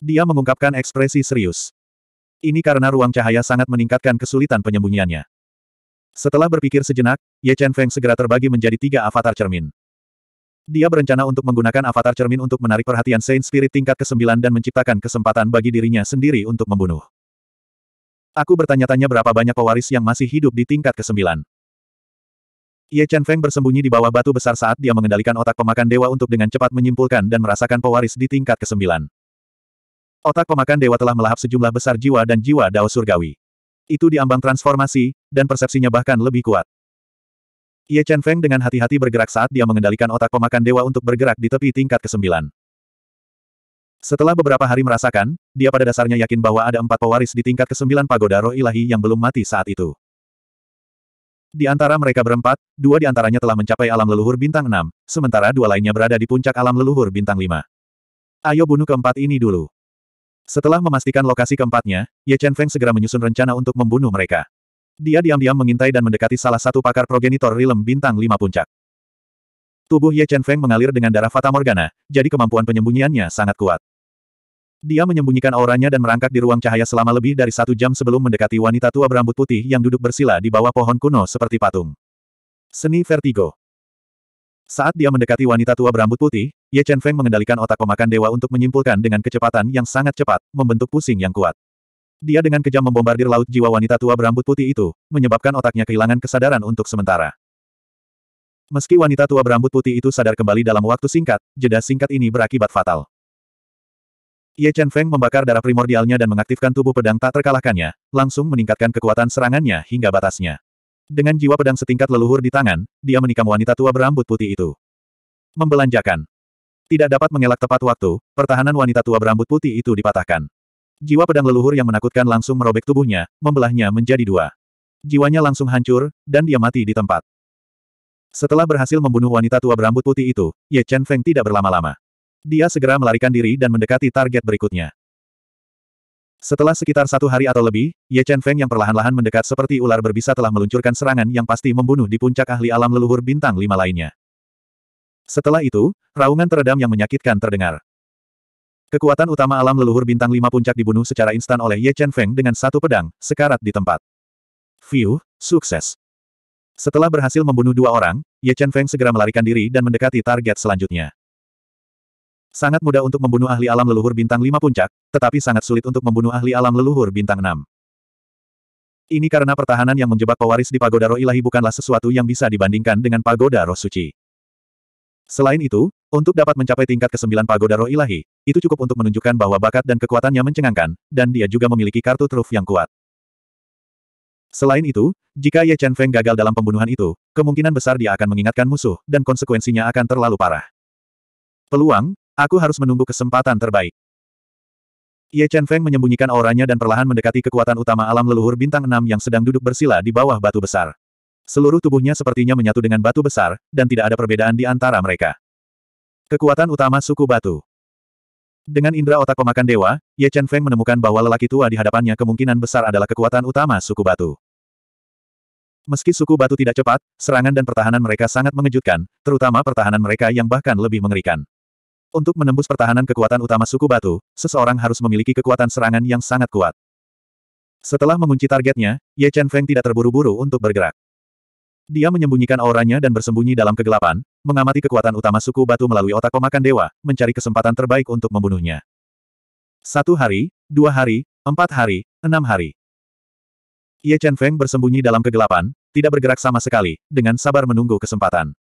Dia mengungkapkan ekspresi serius. Ini karena ruang cahaya sangat meningkatkan kesulitan penyembunyiannya. Setelah berpikir sejenak, Ye Chen Feng segera terbagi menjadi tiga avatar cermin. Dia berencana untuk menggunakan avatar cermin untuk menarik perhatian Saint Spirit tingkat ke-9 dan menciptakan kesempatan bagi dirinya sendiri untuk membunuh. Aku bertanya-tanya berapa banyak pewaris yang masih hidup di tingkat ke-9. Ye Chen Feng bersembunyi di bawah batu besar saat dia mengendalikan otak pemakan dewa untuk dengan cepat menyimpulkan dan merasakan pewaris di tingkat kesembilan. Otak pemakan dewa telah melahap sejumlah besar jiwa dan jiwa dao surgawi. Itu diambang transformasi, dan persepsinya bahkan lebih kuat. Ye Chen Feng dengan hati-hati bergerak saat dia mengendalikan otak pemakan dewa untuk bergerak di tepi tingkat kesembilan. Setelah beberapa hari merasakan, dia pada dasarnya yakin bahwa ada empat pewaris di tingkat kesembilan pagoda roh ilahi yang belum mati saat itu. Di antara mereka berempat, dua di antaranya telah mencapai alam leluhur bintang enam, sementara dua lainnya berada di puncak alam leluhur bintang lima. Ayo bunuh keempat ini dulu. Setelah memastikan lokasi keempatnya, Ye Chen Feng segera menyusun rencana untuk membunuh mereka. Dia diam-diam mengintai dan mendekati salah satu pakar progenitor rilem bintang lima puncak. Tubuh Ye Chen Feng mengalir dengan darah Fata Morgana, jadi kemampuan penyembunyiannya sangat kuat. Dia menyembunyikan auranya dan merangkak di ruang cahaya selama lebih dari satu jam sebelum mendekati wanita tua berambut putih yang duduk bersila di bawah pohon kuno seperti patung. Seni Vertigo Saat dia mendekati wanita tua berambut putih, Ye Chen Feng mengendalikan otak pemakan dewa untuk menyimpulkan dengan kecepatan yang sangat cepat, membentuk pusing yang kuat. Dia dengan kejam membombardir laut jiwa wanita tua berambut putih itu, menyebabkan otaknya kehilangan kesadaran untuk sementara. Meski wanita tua berambut putih itu sadar kembali dalam waktu singkat, jeda singkat ini berakibat fatal. Ye Chen Feng membakar darah primordialnya dan mengaktifkan tubuh pedang tak terkalahkannya, langsung meningkatkan kekuatan serangannya hingga batasnya. Dengan jiwa pedang setingkat leluhur di tangan, dia menikam wanita tua berambut putih itu. Membelanjakan. Tidak dapat mengelak tepat waktu, pertahanan wanita tua berambut putih itu dipatahkan. Jiwa pedang leluhur yang menakutkan langsung merobek tubuhnya, membelahnya menjadi dua. Jiwanya langsung hancur, dan dia mati di tempat. Setelah berhasil membunuh wanita tua berambut putih itu, Ye Chen Feng tidak berlama-lama. Dia segera melarikan diri dan mendekati target berikutnya. Setelah sekitar satu hari atau lebih, Ye Chen Feng yang perlahan-lahan mendekat seperti ular berbisa telah meluncurkan serangan yang pasti membunuh di puncak ahli alam leluhur bintang lima lainnya. Setelah itu, raungan teredam yang menyakitkan terdengar. Kekuatan utama alam leluhur bintang lima puncak dibunuh secara instan oleh Ye Chen Feng dengan satu pedang, sekarat di tempat. View, sukses. Setelah berhasil membunuh dua orang, Ye Chen Feng segera melarikan diri dan mendekati target selanjutnya. Sangat mudah untuk membunuh ahli alam leluhur bintang 5 puncak, tetapi sangat sulit untuk membunuh ahli alam leluhur bintang 6. Ini karena pertahanan yang menjebak pewaris di Pagoda Roh Ilahi bukanlah sesuatu yang bisa dibandingkan dengan Pagoda Roh Suci. Selain itu, untuk dapat mencapai tingkat ke-9 Pagoda Roh Ilahi, itu cukup untuk menunjukkan bahwa bakat dan kekuatannya mencengangkan, dan dia juga memiliki kartu truf yang kuat. Selain itu, jika Ye Chen Feng gagal dalam pembunuhan itu, kemungkinan besar dia akan mengingatkan musuh, dan konsekuensinya akan terlalu parah. Peluang, Aku harus menunggu kesempatan terbaik. Ye Chen Feng menyembunyikan auranya dan perlahan mendekati kekuatan utama alam leluhur bintang enam yang sedang duduk bersila di bawah batu besar. Seluruh tubuhnya sepertinya menyatu dengan batu besar, dan tidak ada perbedaan di antara mereka. Kekuatan utama suku batu. Dengan indera otak pemakan dewa, Ye Chen Feng menemukan bahwa lelaki tua di hadapannya kemungkinan besar adalah kekuatan utama suku batu. Meski suku batu tidak cepat, serangan dan pertahanan mereka sangat mengejutkan, terutama pertahanan mereka yang bahkan lebih mengerikan. Untuk menembus pertahanan kekuatan utama suku batu, seseorang harus memiliki kekuatan serangan yang sangat kuat. Setelah mengunci targetnya, Ye Chen Feng tidak terburu-buru untuk bergerak. Dia menyembunyikan auranya dan bersembunyi dalam kegelapan, mengamati kekuatan utama suku batu melalui otak pemakan dewa, mencari kesempatan terbaik untuk membunuhnya. Satu hari, dua hari, empat hari, enam hari. Ye Chen Feng bersembunyi dalam kegelapan, tidak bergerak sama sekali, dengan sabar menunggu kesempatan.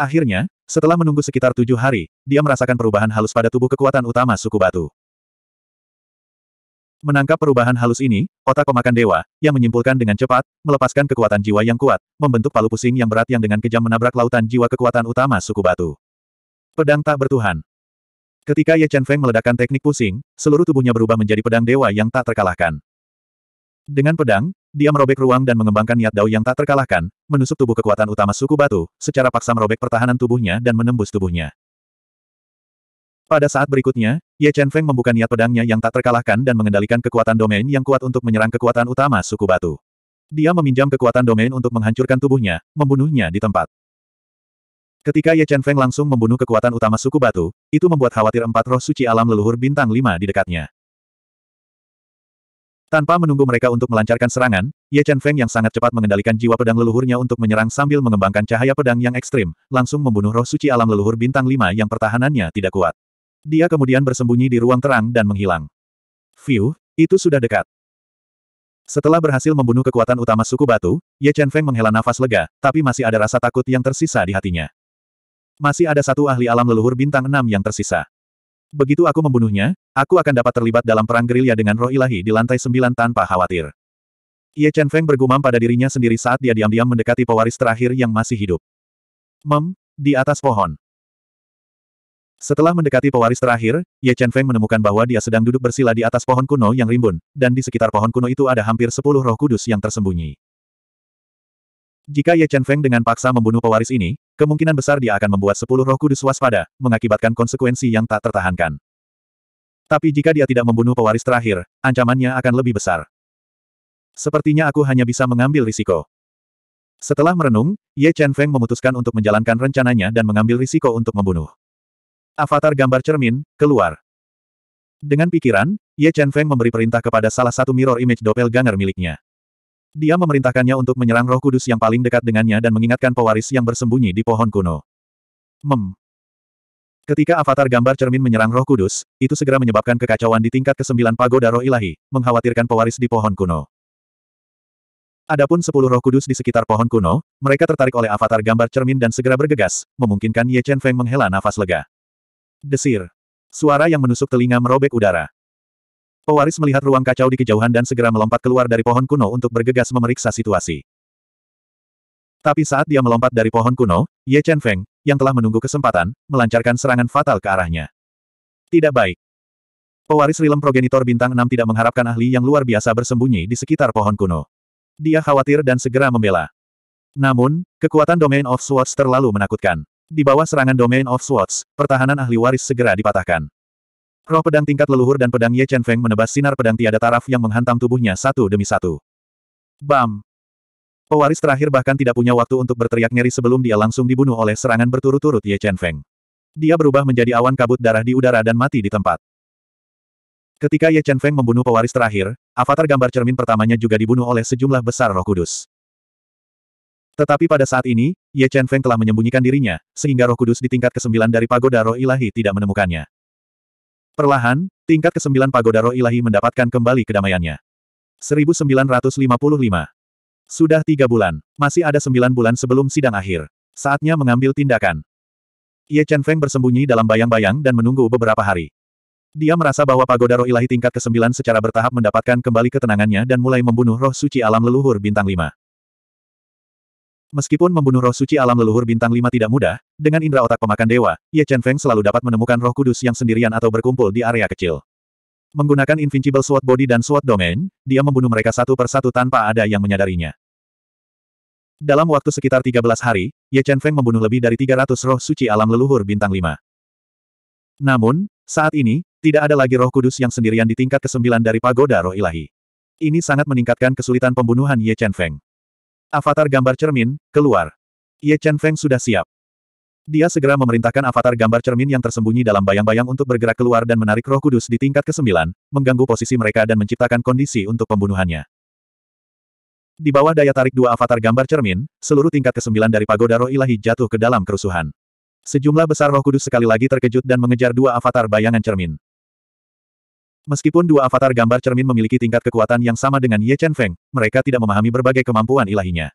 Akhirnya, setelah menunggu sekitar tujuh hari, dia merasakan perubahan halus pada tubuh kekuatan utama suku batu. Menangkap perubahan halus ini, otak pemakan dewa, yang menyimpulkan dengan cepat, melepaskan kekuatan jiwa yang kuat, membentuk palu pusing yang berat yang dengan kejam menabrak lautan jiwa kekuatan utama suku batu. Pedang tak bertuhan. Ketika Ye Chen Feng meledakkan teknik pusing, seluruh tubuhnya berubah menjadi pedang dewa yang tak terkalahkan. Dengan pedang, dia merobek ruang dan mengembangkan niat dao yang tak terkalahkan, menusuk tubuh kekuatan utama suku batu, secara paksa merobek pertahanan tubuhnya dan menembus tubuhnya. Pada saat berikutnya, Ye Chen Feng membuka niat pedangnya yang tak terkalahkan dan mengendalikan kekuatan domain yang kuat untuk menyerang kekuatan utama suku batu. Dia meminjam kekuatan domain untuk menghancurkan tubuhnya, membunuhnya di tempat. Ketika Ye Chen Feng langsung membunuh kekuatan utama suku batu, itu membuat khawatir empat roh suci alam leluhur bintang lima di dekatnya. Tanpa menunggu mereka untuk melancarkan serangan, Ye Chen Feng yang sangat cepat mengendalikan jiwa pedang leluhurnya untuk menyerang sambil mengembangkan cahaya pedang yang ekstrim, langsung membunuh roh suci alam leluhur bintang 5 yang pertahanannya tidak kuat. Dia kemudian bersembunyi di ruang terang dan menghilang. View, itu sudah dekat. Setelah berhasil membunuh kekuatan utama suku batu, Ye Chen Feng menghela nafas lega, tapi masih ada rasa takut yang tersisa di hatinya. Masih ada satu ahli alam leluhur bintang 6 yang tersisa. Begitu aku membunuhnya, aku akan dapat terlibat dalam perang gerilya dengan roh ilahi di lantai sembilan tanpa khawatir. Ye Chen Feng bergumam pada dirinya sendiri saat dia diam-diam mendekati pewaris terakhir yang masih hidup. Mem, di atas pohon. Setelah mendekati pewaris terakhir, Ye Chen Feng menemukan bahwa dia sedang duduk bersila di atas pohon kuno yang rimbun, dan di sekitar pohon kuno itu ada hampir sepuluh roh kudus yang tersembunyi. Jika Ye Chen Feng dengan paksa membunuh pewaris ini, kemungkinan besar dia akan membuat sepuluh roh kudus waspada, mengakibatkan konsekuensi yang tak tertahankan. Tapi jika dia tidak membunuh pewaris terakhir, ancamannya akan lebih besar. Sepertinya aku hanya bisa mengambil risiko. Setelah merenung, Ye Chen Feng memutuskan untuk menjalankan rencananya dan mengambil risiko untuk membunuh. Avatar gambar cermin, keluar. Dengan pikiran, Ye Chen Feng memberi perintah kepada salah satu mirror image doppelganger miliknya. Dia memerintahkannya untuk menyerang roh kudus yang paling dekat dengannya dan mengingatkan pewaris yang bersembunyi di pohon kuno. Mem. Ketika avatar gambar cermin menyerang roh kudus, itu segera menyebabkan kekacauan di tingkat kesembilan pagoda roh ilahi, mengkhawatirkan pewaris di pohon kuno. Adapun sepuluh roh kudus di sekitar pohon kuno, mereka tertarik oleh avatar gambar cermin dan segera bergegas, memungkinkan Ye Chen Feng menghela nafas lega. Desir. Suara yang menusuk telinga merobek udara. Pewaris melihat ruang kacau di kejauhan dan segera melompat keluar dari pohon kuno untuk bergegas memeriksa situasi. Tapi saat dia melompat dari pohon kuno, Ye Chen Feng, yang telah menunggu kesempatan, melancarkan serangan fatal ke arahnya. Tidak baik. Pewaris Rilem Progenitor Bintang 6 tidak mengharapkan ahli yang luar biasa bersembunyi di sekitar pohon kuno. Dia khawatir dan segera membela. Namun, kekuatan Domain of Swords terlalu menakutkan. Di bawah serangan Domain of Swords, pertahanan ahli waris segera dipatahkan. Roh pedang tingkat leluhur dan pedang Ye Chen Feng menebas sinar pedang tiada taraf yang menghantam tubuhnya satu demi satu. Bam! Pewaris terakhir bahkan tidak punya waktu untuk berteriak ngeri sebelum dia langsung dibunuh oleh serangan berturut-turut Ye Chen Feng. Dia berubah menjadi awan kabut darah di udara dan mati di tempat. Ketika Ye Chen Feng membunuh pewaris terakhir, avatar gambar cermin pertamanya juga dibunuh oleh sejumlah besar roh kudus. Tetapi pada saat ini, Ye Chen Feng telah menyembunyikan dirinya, sehingga roh kudus di tingkat ke-9 dari pagoda roh ilahi tidak menemukannya. Perlahan, tingkat ke-9 pagoda roh ilahi mendapatkan kembali kedamaiannya. 1955. Sudah tiga bulan, masih ada sembilan bulan sebelum sidang akhir. Saatnya mengambil tindakan. Ye Chen Feng bersembunyi dalam bayang-bayang dan menunggu beberapa hari. Dia merasa bahwa pagoda roh ilahi tingkat ke-9 secara bertahap mendapatkan kembali ketenangannya dan mulai membunuh roh suci alam leluhur bintang 5. Meskipun membunuh roh suci alam leluhur bintang lima tidak mudah, dengan indera otak pemakan dewa, Ye Chen Feng selalu dapat menemukan roh kudus yang sendirian atau berkumpul di area kecil. Menggunakan Invincible Sword Body dan Sword Domain, dia membunuh mereka satu persatu tanpa ada yang menyadarinya. Dalam waktu sekitar 13 hari, Ye Chen Feng membunuh lebih dari 300 roh suci alam leluhur bintang lima. Namun, saat ini, tidak ada lagi roh kudus yang sendirian di tingkat ke-9 dari pagoda roh ilahi. Ini sangat meningkatkan kesulitan pembunuhan Ye Chen Feng. Avatar gambar cermin, keluar. Ye Chen Feng sudah siap. Dia segera memerintahkan avatar gambar cermin yang tersembunyi dalam bayang-bayang untuk bergerak keluar dan menarik roh kudus di tingkat ke-9, mengganggu posisi mereka dan menciptakan kondisi untuk pembunuhannya. Di bawah daya tarik dua avatar gambar cermin, seluruh tingkat ke-9 dari pagoda roh ilahi jatuh ke dalam kerusuhan. Sejumlah besar roh kudus sekali lagi terkejut dan mengejar dua avatar bayangan cermin. Meskipun dua avatar gambar cermin memiliki tingkat kekuatan yang sama dengan Ye Chen Feng, mereka tidak memahami berbagai kemampuan ilahinya.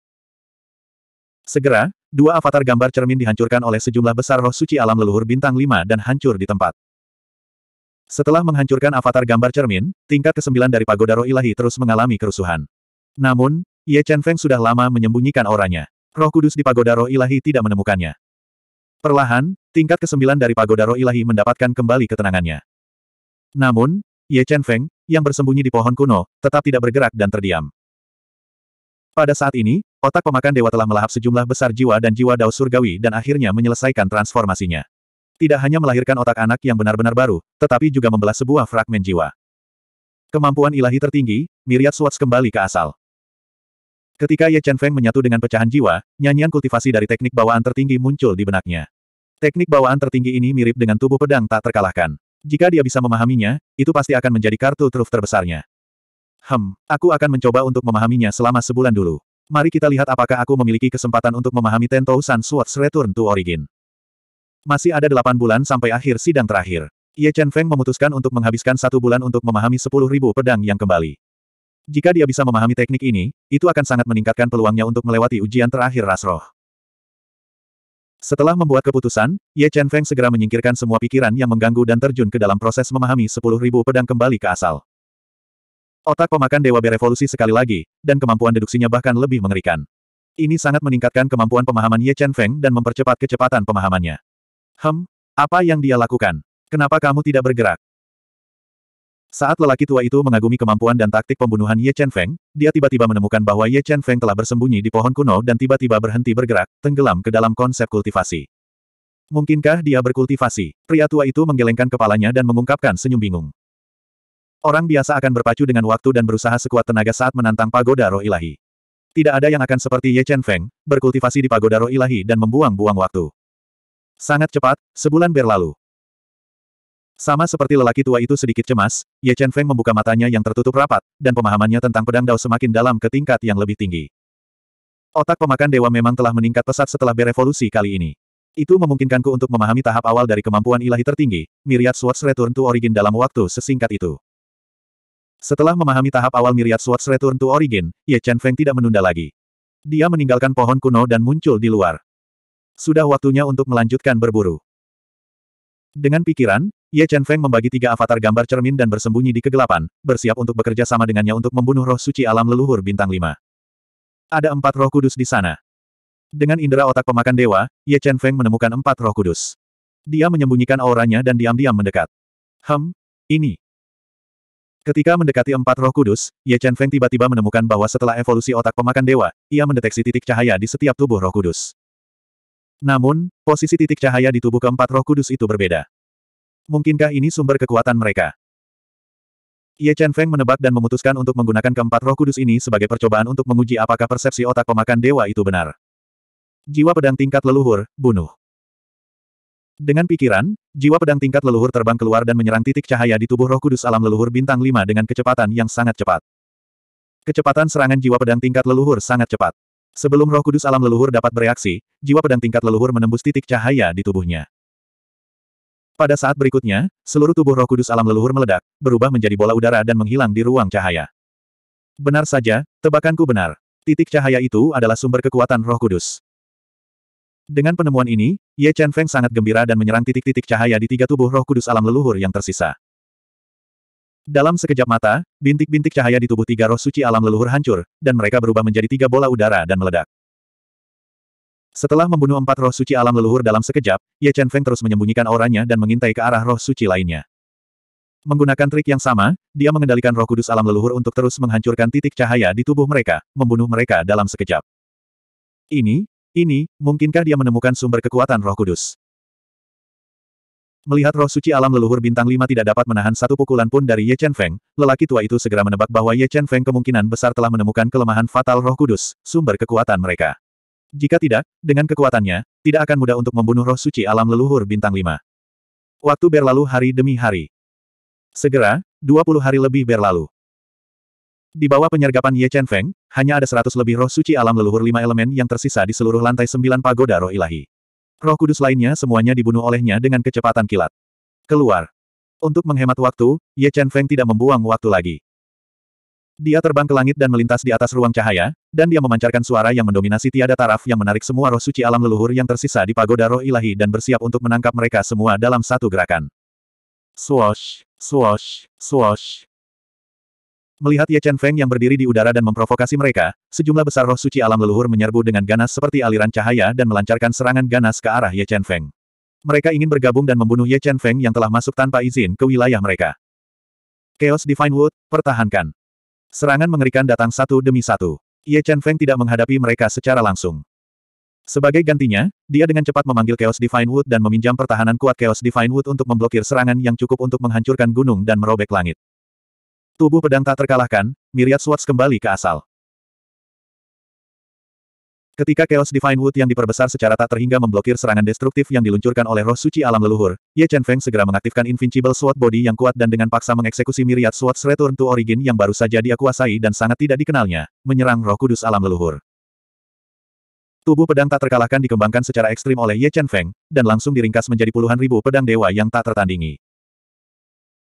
Segera, dua avatar gambar cermin dihancurkan oleh sejumlah besar roh suci alam leluhur bintang lima dan hancur di tempat. Setelah menghancurkan avatar gambar cermin, tingkat ke-9 dari pagoda roh ilahi terus mengalami kerusuhan. Namun, Ye Chen Feng sudah lama menyembunyikan auranya. Roh kudus di pagoda roh ilahi tidak menemukannya. Perlahan, tingkat ke-9 dari pagoda roh ilahi mendapatkan kembali ketenangannya. Namun, Ye Chen Feng, yang bersembunyi di pohon kuno, tetap tidak bergerak dan terdiam. Pada saat ini, otak pemakan dewa telah melahap sejumlah besar jiwa dan jiwa dao surgawi dan akhirnya menyelesaikan transformasinya. Tidak hanya melahirkan otak anak yang benar-benar baru, tetapi juga membelah sebuah fragmen jiwa. Kemampuan ilahi tertinggi, Miriat swats kembali ke asal. Ketika Ye Chen Feng menyatu dengan pecahan jiwa, nyanyian kultivasi dari teknik bawaan tertinggi muncul di benaknya. Teknik bawaan tertinggi ini mirip dengan tubuh pedang tak terkalahkan. Jika dia bisa memahaminya, itu pasti akan menjadi kartu truf terbesarnya. Hem, aku akan mencoba untuk memahaminya selama sebulan dulu. Mari kita lihat apakah aku memiliki kesempatan untuk memahami Tentou Sun Swords Return to Origin. Masih ada delapan bulan sampai akhir sidang terakhir. Ye Chen Feng memutuskan untuk menghabiskan satu bulan untuk memahami sepuluh ribu pedang yang kembali. Jika dia bisa memahami teknik ini, itu akan sangat meningkatkan peluangnya untuk melewati ujian terakhir Rasroh. Setelah membuat keputusan, Ye Chen Feng segera menyingkirkan semua pikiran yang mengganggu dan terjun ke dalam proses memahami sepuluh ribu pedang kembali ke asal. Otak pemakan Dewa Berevolusi sekali lagi, dan kemampuan deduksinya bahkan lebih mengerikan. Ini sangat meningkatkan kemampuan pemahaman Ye Chen Feng dan mempercepat kecepatan pemahamannya. Hem, apa yang dia lakukan? Kenapa kamu tidak bergerak? Saat lelaki tua itu mengagumi kemampuan dan taktik pembunuhan Ye Chen Feng, dia tiba-tiba menemukan bahwa Ye Chen Feng telah bersembunyi di pohon kuno dan tiba-tiba berhenti bergerak, tenggelam ke dalam konsep kultivasi. Mungkinkah dia berkultivasi? Pria tua itu menggelengkan kepalanya dan mengungkapkan senyum bingung. Orang biasa akan berpacu dengan waktu dan berusaha sekuat tenaga saat menantang pagoda roh ilahi. Tidak ada yang akan seperti Ye Chen Feng, berkultivasi di pagoda roh ilahi dan membuang-buang waktu. Sangat cepat, sebulan berlalu. Sama seperti lelaki tua itu sedikit cemas, Ye Chen Feng membuka matanya yang tertutup rapat, dan pemahamannya tentang pedang dao semakin dalam ke tingkat yang lebih tinggi. Otak pemakan dewa memang telah meningkat pesat setelah berevolusi kali ini. Itu memungkinkanku untuk memahami tahap awal dari kemampuan ilahi tertinggi, Myriad Swords Return to Origin dalam waktu sesingkat itu. Setelah memahami tahap awal Myriad Swords Return to Origin, Ye Chen Feng tidak menunda lagi. Dia meninggalkan pohon kuno dan muncul di luar. Sudah waktunya untuk melanjutkan berburu. Dengan pikiran, Ye Chen Feng membagi tiga avatar gambar cermin dan bersembunyi di kegelapan, bersiap untuk bekerja sama dengannya untuk membunuh roh suci alam leluhur bintang lima. Ada empat roh kudus di sana. Dengan indera otak pemakan dewa, Ye Chen Feng menemukan empat roh kudus. Dia menyembunyikan auranya dan diam-diam mendekat. Hem, ini. Ketika mendekati empat roh kudus, Ye Chen Feng tiba-tiba menemukan bahwa setelah evolusi otak pemakan dewa, ia mendeteksi titik cahaya di setiap tubuh roh kudus. Namun, posisi titik cahaya di tubuh keempat roh kudus itu berbeda. Mungkinkah ini sumber kekuatan mereka? Ye Chen Feng menebak dan memutuskan untuk menggunakan keempat roh kudus ini sebagai percobaan untuk menguji apakah persepsi otak pemakan dewa itu benar. Jiwa pedang tingkat leluhur, bunuh. Dengan pikiran, jiwa pedang tingkat leluhur terbang keluar dan menyerang titik cahaya di tubuh roh kudus alam leluhur bintang 5 dengan kecepatan yang sangat cepat. Kecepatan serangan jiwa pedang tingkat leluhur sangat cepat. Sebelum roh kudus alam leluhur dapat bereaksi, jiwa pedang tingkat leluhur menembus titik cahaya di tubuhnya. Pada saat berikutnya, seluruh tubuh roh kudus alam leluhur meledak, berubah menjadi bola udara dan menghilang di ruang cahaya. Benar saja, tebakanku benar. Titik cahaya itu adalah sumber kekuatan roh kudus. Dengan penemuan ini, Ye Chen Feng sangat gembira dan menyerang titik-titik cahaya di tiga tubuh roh kudus alam leluhur yang tersisa. Dalam sekejap mata, bintik-bintik cahaya di tubuh tiga roh suci alam leluhur hancur, dan mereka berubah menjadi tiga bola udara dan meledak. Setelah membunuh empat roh suci alam leluhur dalam sekejap, Ye Chen Feng terus menyembunyikan auranya dan mengintai ke arah roh suci lainnya. Menggunakan trik yang sama, dia mengendalikan roh kudus alam leluhur untuk terus menghancurkan titik cahaya di tubuh mereka, membunuh mereka dalam sekejap. Ini, ini, mungkinkah dia menemukan sumber kekuatan roh kudus? Melihat roh suci alam leluhur bintang lima tidak dapat menahan satu pukulan pun dari Ye Chen Feng, lelaki tua itu segera menebak bahwa Ye Chen Feng kemungkinan besar telah menemukan kelemahan fatal roh kudus, sumber kekuatan mereka. Jika tidak, dengan kekuatannya, tidak akan mudah untuk membunuh roh suci alam leluhur bintang lima. Waktu berlalu hari demi hari. Segera, 20 hari lebih berlalu. Di bawah penyergapan Ye Chen Feng, hanya ada 100 lebih roh suci alam leluhur lima elemen yang tersisa di seluruh lantai sembilan pagoda roh ilahi. Roh kudus lainnya semuanya dibunuh olehnya dengan kecepatan kilat. Keluar. Untuk menghemat waktu, Ye Chen Feng tidak membuang waktu lagi. Dia terbang ke langit dan melintas di atas ruang cahaya, dan dia memancarkan suara yang mendominasi tiada taraf yang menarik semua roh suci alam leluhur yang tersisa di pagoda roh ilahi dan bersiap untuk menangkap mereka semua dalam satu gerakan. Swosh, swosh, swosh. Melihat Ye Chen Feng yang berdiri di udara dan memprovokasi mereka, sejumlah besar roh suci alam leluhur menyerbu dengan ganas seperti aliran cahaya dan melancarkan serangan ganas ke arah Ye Chen Feng. Mereka ingin bergabung dan membunuh Ye Chen Feng yang telah masuk tanpa izin ke wilayah mereka. Chaos Divine Wood, pertahankan. Serangan mengerikan datang satu demi satu. Ye Chen Feng tidak menghadapi mereka secara langsung. Sebagai gantinya, dia dengan cepat memanggil Chaos Divine Wood dan meminjam pertahanan kuat Chaos Divine Wood untuk memblokir serangan yang cukup untuk menghancurkan gunung dan merobek langit. Tubuh pedang tak terkalahkan, Myriad Swords kembali ke asal. Ketika Chaos Divine Wood yang diperbesar secara tak terhingga memblokir serangan destruktif yang diluncurkan oleh roh suci alam leluhur, Ye Chen Feng segera mengaktifkan Invincible Sword Body yang kuat dan dengan paksa mengeksekusi Myriad Swords Return to Origin yang baru saja dia kuasai dan sangat tidak dikenalnya, menyerang roh kudus alam leluhur. Tubuh pedang tak terkalahkan dikembangkan secara ekstrim oleh Ye Chen Feng, dan langsung diringkas menjadi puluhan ribu pedang dewa yang tak tertandingi.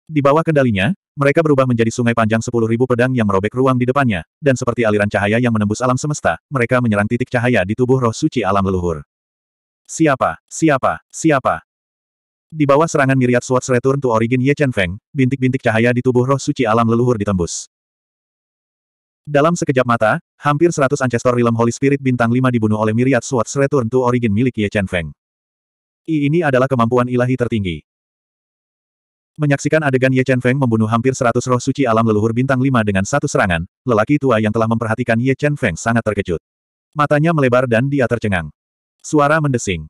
Di bawah kendalinya, mereka berubah menjadi sungai panjang sepuluh ribu pedang yang merobek ruang di depannya, dan seperti aliran cahaya yang menembus alam semesta, mereka menyerang titik cahaya di tubuh roh suci alam leluhur. Siapa? Siapa? Siapa? Di bawah serangan miriat Swords Return to Origin Ye Chen Feng, bintik-bintik cahaya di tubuh roh suci alam leluhur ditembus. Dalam sekejap mata, hampir seratus Ancestor Realm Holy Spirit bintang lima dibunuh oleh miriat Swords Return to Origin milik Ye Chen Feng. I ini adalah kemampuan ilahi tertinggi. Menyaksikan adegan Ye Chen Feng membunuh hampir seratus roh suci alam leluhur bintang lima dengan satu serangan, lelaki tua yang telah memperhatikan Ye Chen Feng sangat terkejut. Matanya melebar dan dia tercengang. Suara mendesing.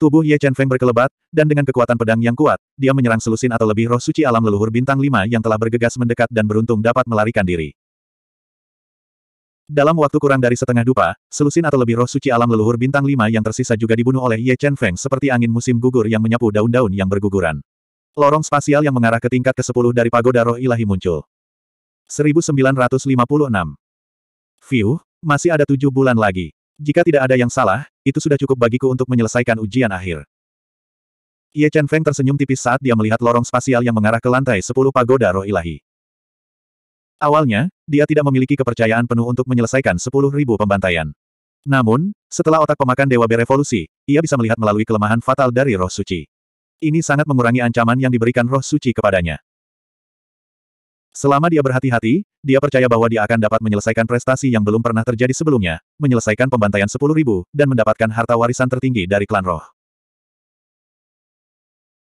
Tubuh Ye Chen Feng berkelebat, dan dengan kekuatan pedang yang kuat, dia menyerang selusin atau lebih roh suci alam leluhur bintang lima yang telah bergegas mendekat dan beruntung dapat melarikan diri. Dalam waktu kurang dari setengah dupa, selusin atau lebih roh suci alam leluhur bintang lima yang tersisa juga dibunuh oleh Ye Chen Feng seperti angin musim gugur yang menyapu daun-daun yang berguguran. Lorong spasial yang mengarah ke tingkat ke-10 dari pagoda roh ilahi muncul. 1956. View, masih ada tujuh bulan lagi. Jika tidak ada yang salah, itu sudah cukup bagiku untuk menyelesaikan ujian akhir. Ye Chen Feng tersenyum tipis saat dia melihat lorong spasial yang mengarah ke lantai 10 pagoda roh ilahi. Awalnya, dia tidak memiliki kepercayaan penuh untuk menyelesaikan sepuluh ribu pembantaian. Namun, setelah otak pemakan Dewa berevolusi, ia bisa melihat melalui kelemahan fatal dari roh suci. Ini sangat mengurangi ancaman yang diberikan roh suci kepadanya. Selama dia berhati-hati, dia percaya bahwa dia akan dapat menyelesaikan prestasi yang belum pernah terjadi sebelumnya, menyelesaikan pembantaian ribu dan mendapatkan harta warisan tertinggi dari klan roh.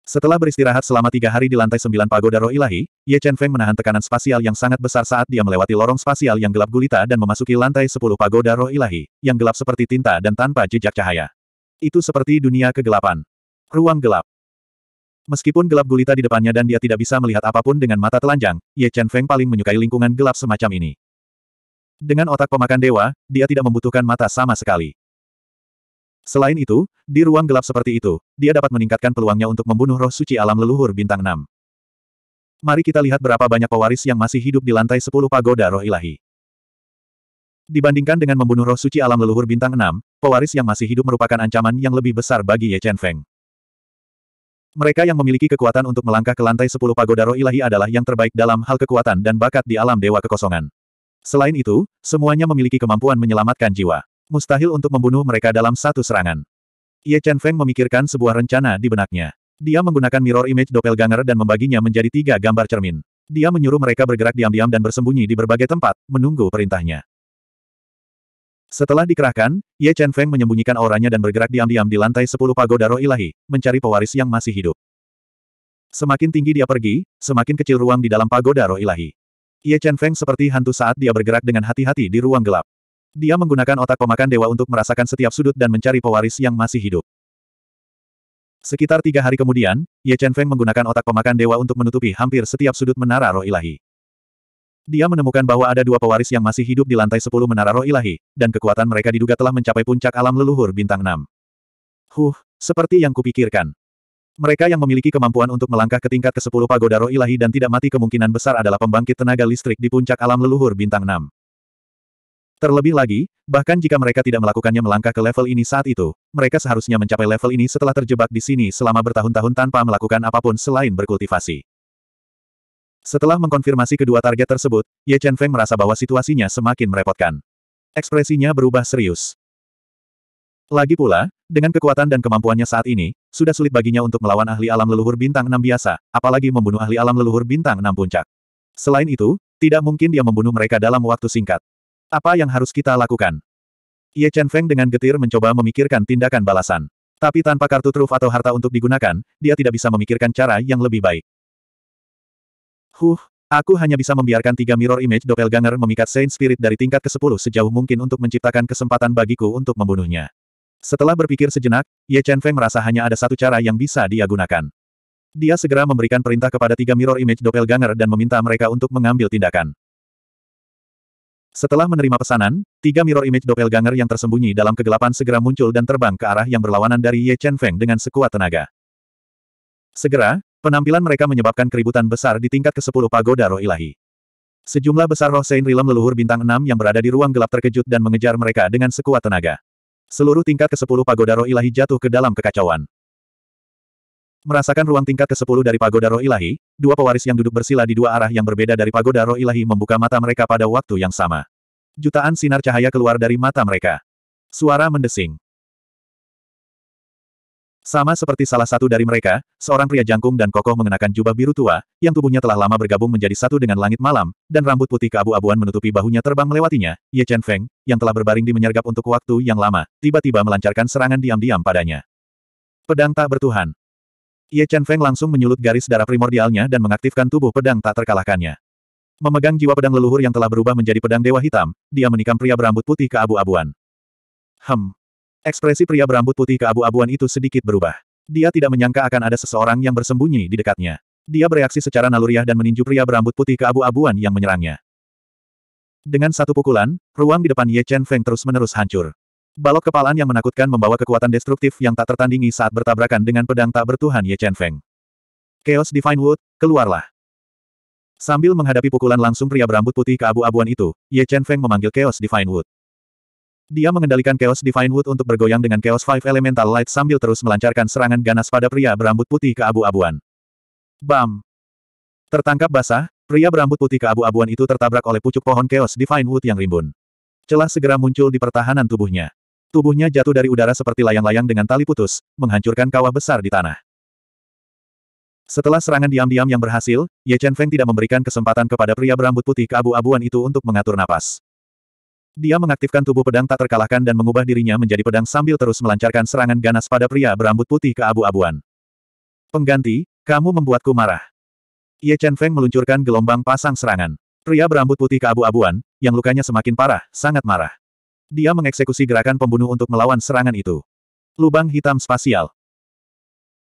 Setelah beristirahat selama tiga hari di lantai sembilan pagoda roh ilahi, Ye Chen Feng menahan tekanan spasial yang sangat besar saat dia melewati lorong spasial yang gelap gulita dan memasuki lantai sepuluh pagoda roh ilahi, yang gelap seperti tinta dan tanpa jejak cahaya. Itu seperti dunia kegelapan. Ruang gelap. Meskipun gelap gulita di depannya dan dia tidak bisa melihat apapun dengan mata telanjang, Ye Chen Feng paling menyukai lingkungan gelap semacam ini. Dengan otak pemakan dewa, dia tidak membutuhkan mata sama sekali. Selain itu, di ruang gelap seperti itu, dia dapat meningkatkan peluangnya untuk membunuh roh suci alam leluhur bintang 6. Mari kita lihat berapa banyak pewaris yang masih hidup di lantai 10 pagoda roh ilahi. Dibandingkan dengan membunuh roh suci alam leluhur bintang 6, pewaris yang masih hidup merupakan ancaman yang lebih besar bagi Ye Chen Feng. Mereka yang memiliki kekuatan untuk melangkah ke lantai 10 pagoda roh ilahi adalah yang terbaik dalam hal kekuatan dan bakat di alam dewa kekosongan. Selain itu, semuanya memiliki kemampuan menyelamatkan jiwa. Mustahil untuk membunuh mereka dalam satu serangan. Ye Chen Feng memikirkan sebuah rencana di benaknya. Dia menggunakan mirror image doppelganger dan membaginya menjadi tiga gambar cermin. Dia menyuruh mereka bergerak diam-diam dan bersembunyi di berbagai tempat, menunggu perintahnya. Setelah dikerahkan, Ye Chen Feng menyembunyikan auranya dan bergerak diam-diam di lantai sepuluh pagoda roh ilahi, mencari pewaris yang masih hidup. Semakin tinggi dia pergi, semakin kecil ruang di dalam pagoda roh ilahi. Ye Chen Feng seperti hantu saat dia bergerak dengan hati-hati di ruang gelap. Dia menggunakan otak pemakan dewa untuk merasakan setiap sudut dan mencari pewaris yang masih hidup. Sekitar tiga hari kemudian, Ye Chen Feng menggunakan otak pemakan dewa untuk menutupi hampir setiap sudut menara roh ilahi. Dia menemukan bahwa ada dua pewaris yang masih hidup di lantai sepuluh menara roh ilahi, dan kekuatan mereka diduga telah mencapai puncak alam leluhur bintang enam. Huh, seperti yang kupikirkan. Mereka yang memiliki kemampuan untuk melangkah ke tingkat ke-10 pagoda roh ilahi dan tidak mati kemungkinan besar adalah pembangkit tenaga listrik di puncak alam leluhur bintang 6. Terlebih lagi, bahkan jika mereka tidak melakukannya melangkah ke level ini saat itu, mereka seharusnya mencapai level ini setelah terjebak di sini selama bertahun-tahun tanpa melakukan apapun selain berkultivasi. Setelah mengkonfirmasi kedua target tersebut, Ye Chen Feng merasa bahwa situasinya semakin merepotkan. Ekspresinya berubah serius. Lagi pula, dengan kekuatan dan kemampuannya saat ini, sudah sulit baginya untuk melawan ahli alam leluhur bintang enam biasa, apalagi membunuh ahli alam leluhur bintang enam puncak. Selain itu, tidak mungkin dia membunuh mereka dalam waktu singkat. Apa yang harus kita lakukan? Ye Chen Feng dengan getir mencoba memikirkan tindakan balasan. Tapi tanpa kartu truf atau harta untuk digunakan, dia tidak bisa memikirkan cara yang lebih baik. Huh, aku hanya bisa membiarkan tiga mirror image doppelganger memikat Saint Spirit dari tingkat ke-10 sejauh mungkin untuk menciptakan kesempatan bagiku untuk membunuhnya. Setelah berpikir sejenak, Ye Chen Feng merasa hanya ada satu cara yang bisa dia gunakan. Dia segera memberikan perintah kepada tiga mirror image doppelganger dan meminta mereka untuk mengambil tindakan. Setelah menerima pesanan, tiga mirror image doppelganger yang tersembunyi dalam kegelapan segera muncul dan terbang ke arah yang berlawanan dari Ye Chen Feng dengan sekuat tenaga. Segera, Penampilan mereka menyebabkan keributan besar di tingkat ke-10 pagoda roh ilahi. Sejumlah besar roh Sein Rilem leluhur bintang 6 yang berada di ruang gelap terkejut dan mengejar mereka dengan sekuat tenaga. Seluruh tingkat ke-10 pagoda roh ilahi jatuh ke dalam kekacauan. Merasakan ruang tingkat ke-10 dari pagoda roh ilahi, dua pewaris yang duduk bersila di dua arah yang berbeda dari pagoda roh ilahi membuka mata mereka pada waktu yang sama. Jutaan sinar cahaya keluar dari mata mereka. Suara mendesing. Sama seperti salah satu dari mereka, seorang pria jangkung dan kokoh mengenakan jubah biru tua, yang tubuhnya telah lama bergabung menjadi satu dengan langit malam, dan rambut putih keabu-abuan menutupi bahunya terbang melewatinya, Ye Chen Feng, yang telah berbaring di menyergap untuk waktu yang lama, tiba-tiba melancarkan serangan diam-diam padanya. Pedang tak bertuhan. Ye Chen Feng langsung menyulut garis darah primordialnya dan mengaktifkan tubuh pedang tak terkalahkannya. Memegang jiwa pedang leluhur yang telah berubah menjadi pedang dewa hitam, dia menikam pria berambut putih keabu-abuan. Hem, Ekspresi pria berambut putih keabu-abuan itu sedikit berubah. Dia tidak menyangka akan ada seseorang yang bersembunyi di dekatnya. Dia bereaksi secara naluriah dan meninju pria berambut putih keabu-abuan yang menyerangnya. Dengan satu pukulan, ruang di depan Ye Chen Feng terus-menerus hancur. Balok kepalaan yang menakutkan membawa kekuatan destruktif yang tak tertandingi saat bertabrakan dengan pedang tak bertuhan Ye Chen Feng. Chaos Divine Wood, keluarlah! Sambil menghadapi pukulan langsung pria berambut putih keabu-abuan itu, Ye Chen Feng memanggil Chaos Divine Wood. Dia mengendalikan Chaos Divine Wood untuk bergoyang dengan Chaos Five Elemental Light sambil terus melancarkan serangan ganas pada pria berambut putih ke abu abuan Bam! Tertangkap basah, pria berambut putih ke abu abuan itu tertabrak oleh pucuk pohon Chaos Divine Wood yang rimbun. Celah segera muncul di pertahanan tubuhnya. Tubuhnya jatuh dari udara seperti layang-layang dengan tali putus, menghancurkan kawah besar di tanah. Setelah serangan diam-diam yang berhasil, Ye Chen Feng tidak memberikan kesempatan kepada pria berambut putih ke abu abuan itu untuk mengatur napas. Dia mengaktifkan tubuh pedang tak terkalahkan dan mengubah dirinya menjadi pedang sambil terus melancarkan serangan ganas pada pria berambut putih ke abu abuan Pengganti, kamu membuatku marah. Ye Chen Feng meluncurkan gelombang pasang serangan. Pria berambut putih ke abu abuan yang lukanya semakin parah, sangat marah. Dia mengeksekusi gerakan pembunuh untuk melawan serangan itu. Lubang hitam spasial,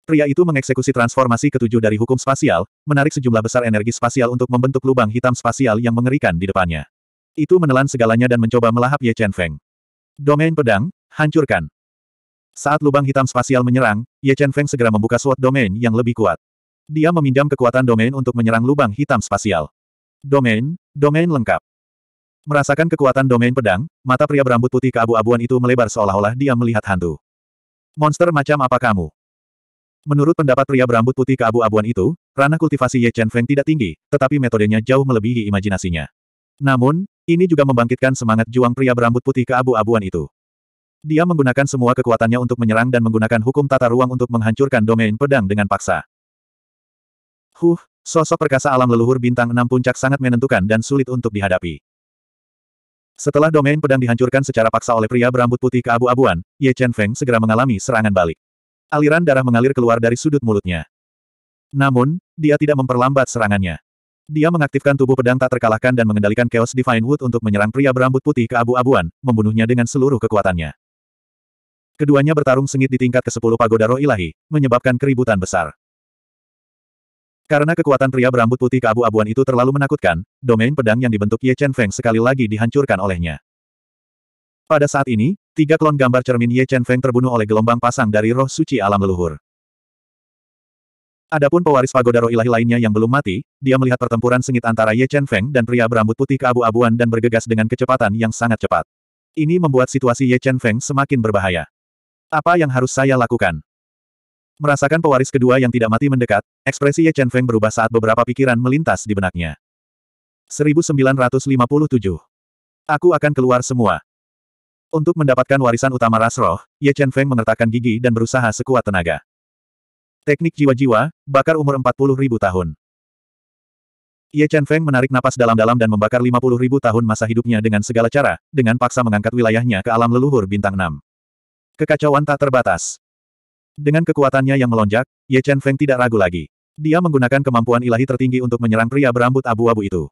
Pria itu mengeksekusi transformasi ketujuh dari hukum spasial, menarik sejumlah besar energi spasial untuk membentuk lubang hitam spasial yang mengerikan di depannya. Itu menelan segalanya dan mencoba melahap Ye Chen Feng. Domain pedang, hancurkan. Saat lubang hitam spasial menyerang, Ye Chen Feng segera membuka SWOT domain yang lebih kuat. Dia meminjam kekuatan domain untuk menyerang lubang hitam spasial. Domain, domain lengkap. Merasakan kekuatan domain pedang, mata pria berambut putih keabu-abuan itu melebar seolah-olah dia melihat hantu. Monster macam apa kamu? Menurut pendapat pria berambut putih keabu-abuan itu, ranah kultivasi Ye Chen Feng tidak tinggi, tetapi metodenya jauh melebihi imajinasinya. Namun, ini juga membangkitkan semangat juang pria berambut putih ke abu abuan itu. Dia menggunakan semua kekuatannya untuk menyerang dan menggunakan hukum tata ruang untuk menghancurkan domain pedang dengan paksa. Huh, sosok perkasa alam leluhur bintang enam puncak sangat menentukan dan sulit untuk dihadapi. Setelah domain pedang dihancurkan secara paksa oleh pria berambut putih ke abu abuan Ye Chen Feng segera mengalami serangan balik. Aliran darah mengalir keluar dari sudut mulutnya. Namun, dia tidak memperlambat serangannya. Dia mengaktifkan tubuh pedang tak terkalahkan dan mengendalikan Chaos Divine Wood untuk menyerang pria berambut putih ke abu abuan membunuhnya dengan seluruh kekuatannya. Keduanya bertarung sengit di tingkat ke-10 pagoda roh ilahi, menyebabkan keributan besar. Karena kekuatan pria berambut putih ke abu abuan itu terlalu menakutkan, domain pedang yang dibentuk Ye Chen Feng sekali lagi dihancurkan olehnya. Pada saat ini, tiga klon gambar cermin Ye Chen Feng terbunuh oleh gelombang pasang dari roh suci alam leluhur. Adapun pewaris pagoda roh ilahi lainnya yang belum mati, dia melihat pertempuran sengit antara Ye Chen Feng dan pria berambut putih keabu-abuan dan bergegas dengan kecepatan yang sangat cepat. Ini membuat situasi Ye Chen Feng semakin berbahaya. Apa yang harus saya lakukan? Merasakan pewaris kedua yang tidak mati mendekat, ekspresi Ye Chen Feng berubah saat beberapa pikiran melintas di benaknya. 1957. Aku akan keluar semua. Untuk mendapatkan warisan utama Rasroh, Ye Chen Feng mengertakkan gigi dan berusaha sekuat tenaga. Teknik jiwa-jiwa, bakar umur 40 ribu tahun. Ye Chen Feng menarik napas dalam-dalam dan membakar 50 ribu tahun masa hidupnya dengan segala cara, dengan paksa mengangkat wilayahnya ke alam leluhur bintang 6. Kekacauan tak terbatas. Dengan kekuatannya yang melonjak, Ye Chen Feng tidak ragu lagi. Dia menggunakan kemampuan ilahi tertinggi untuk menyerang pria berambut abu-abu itu.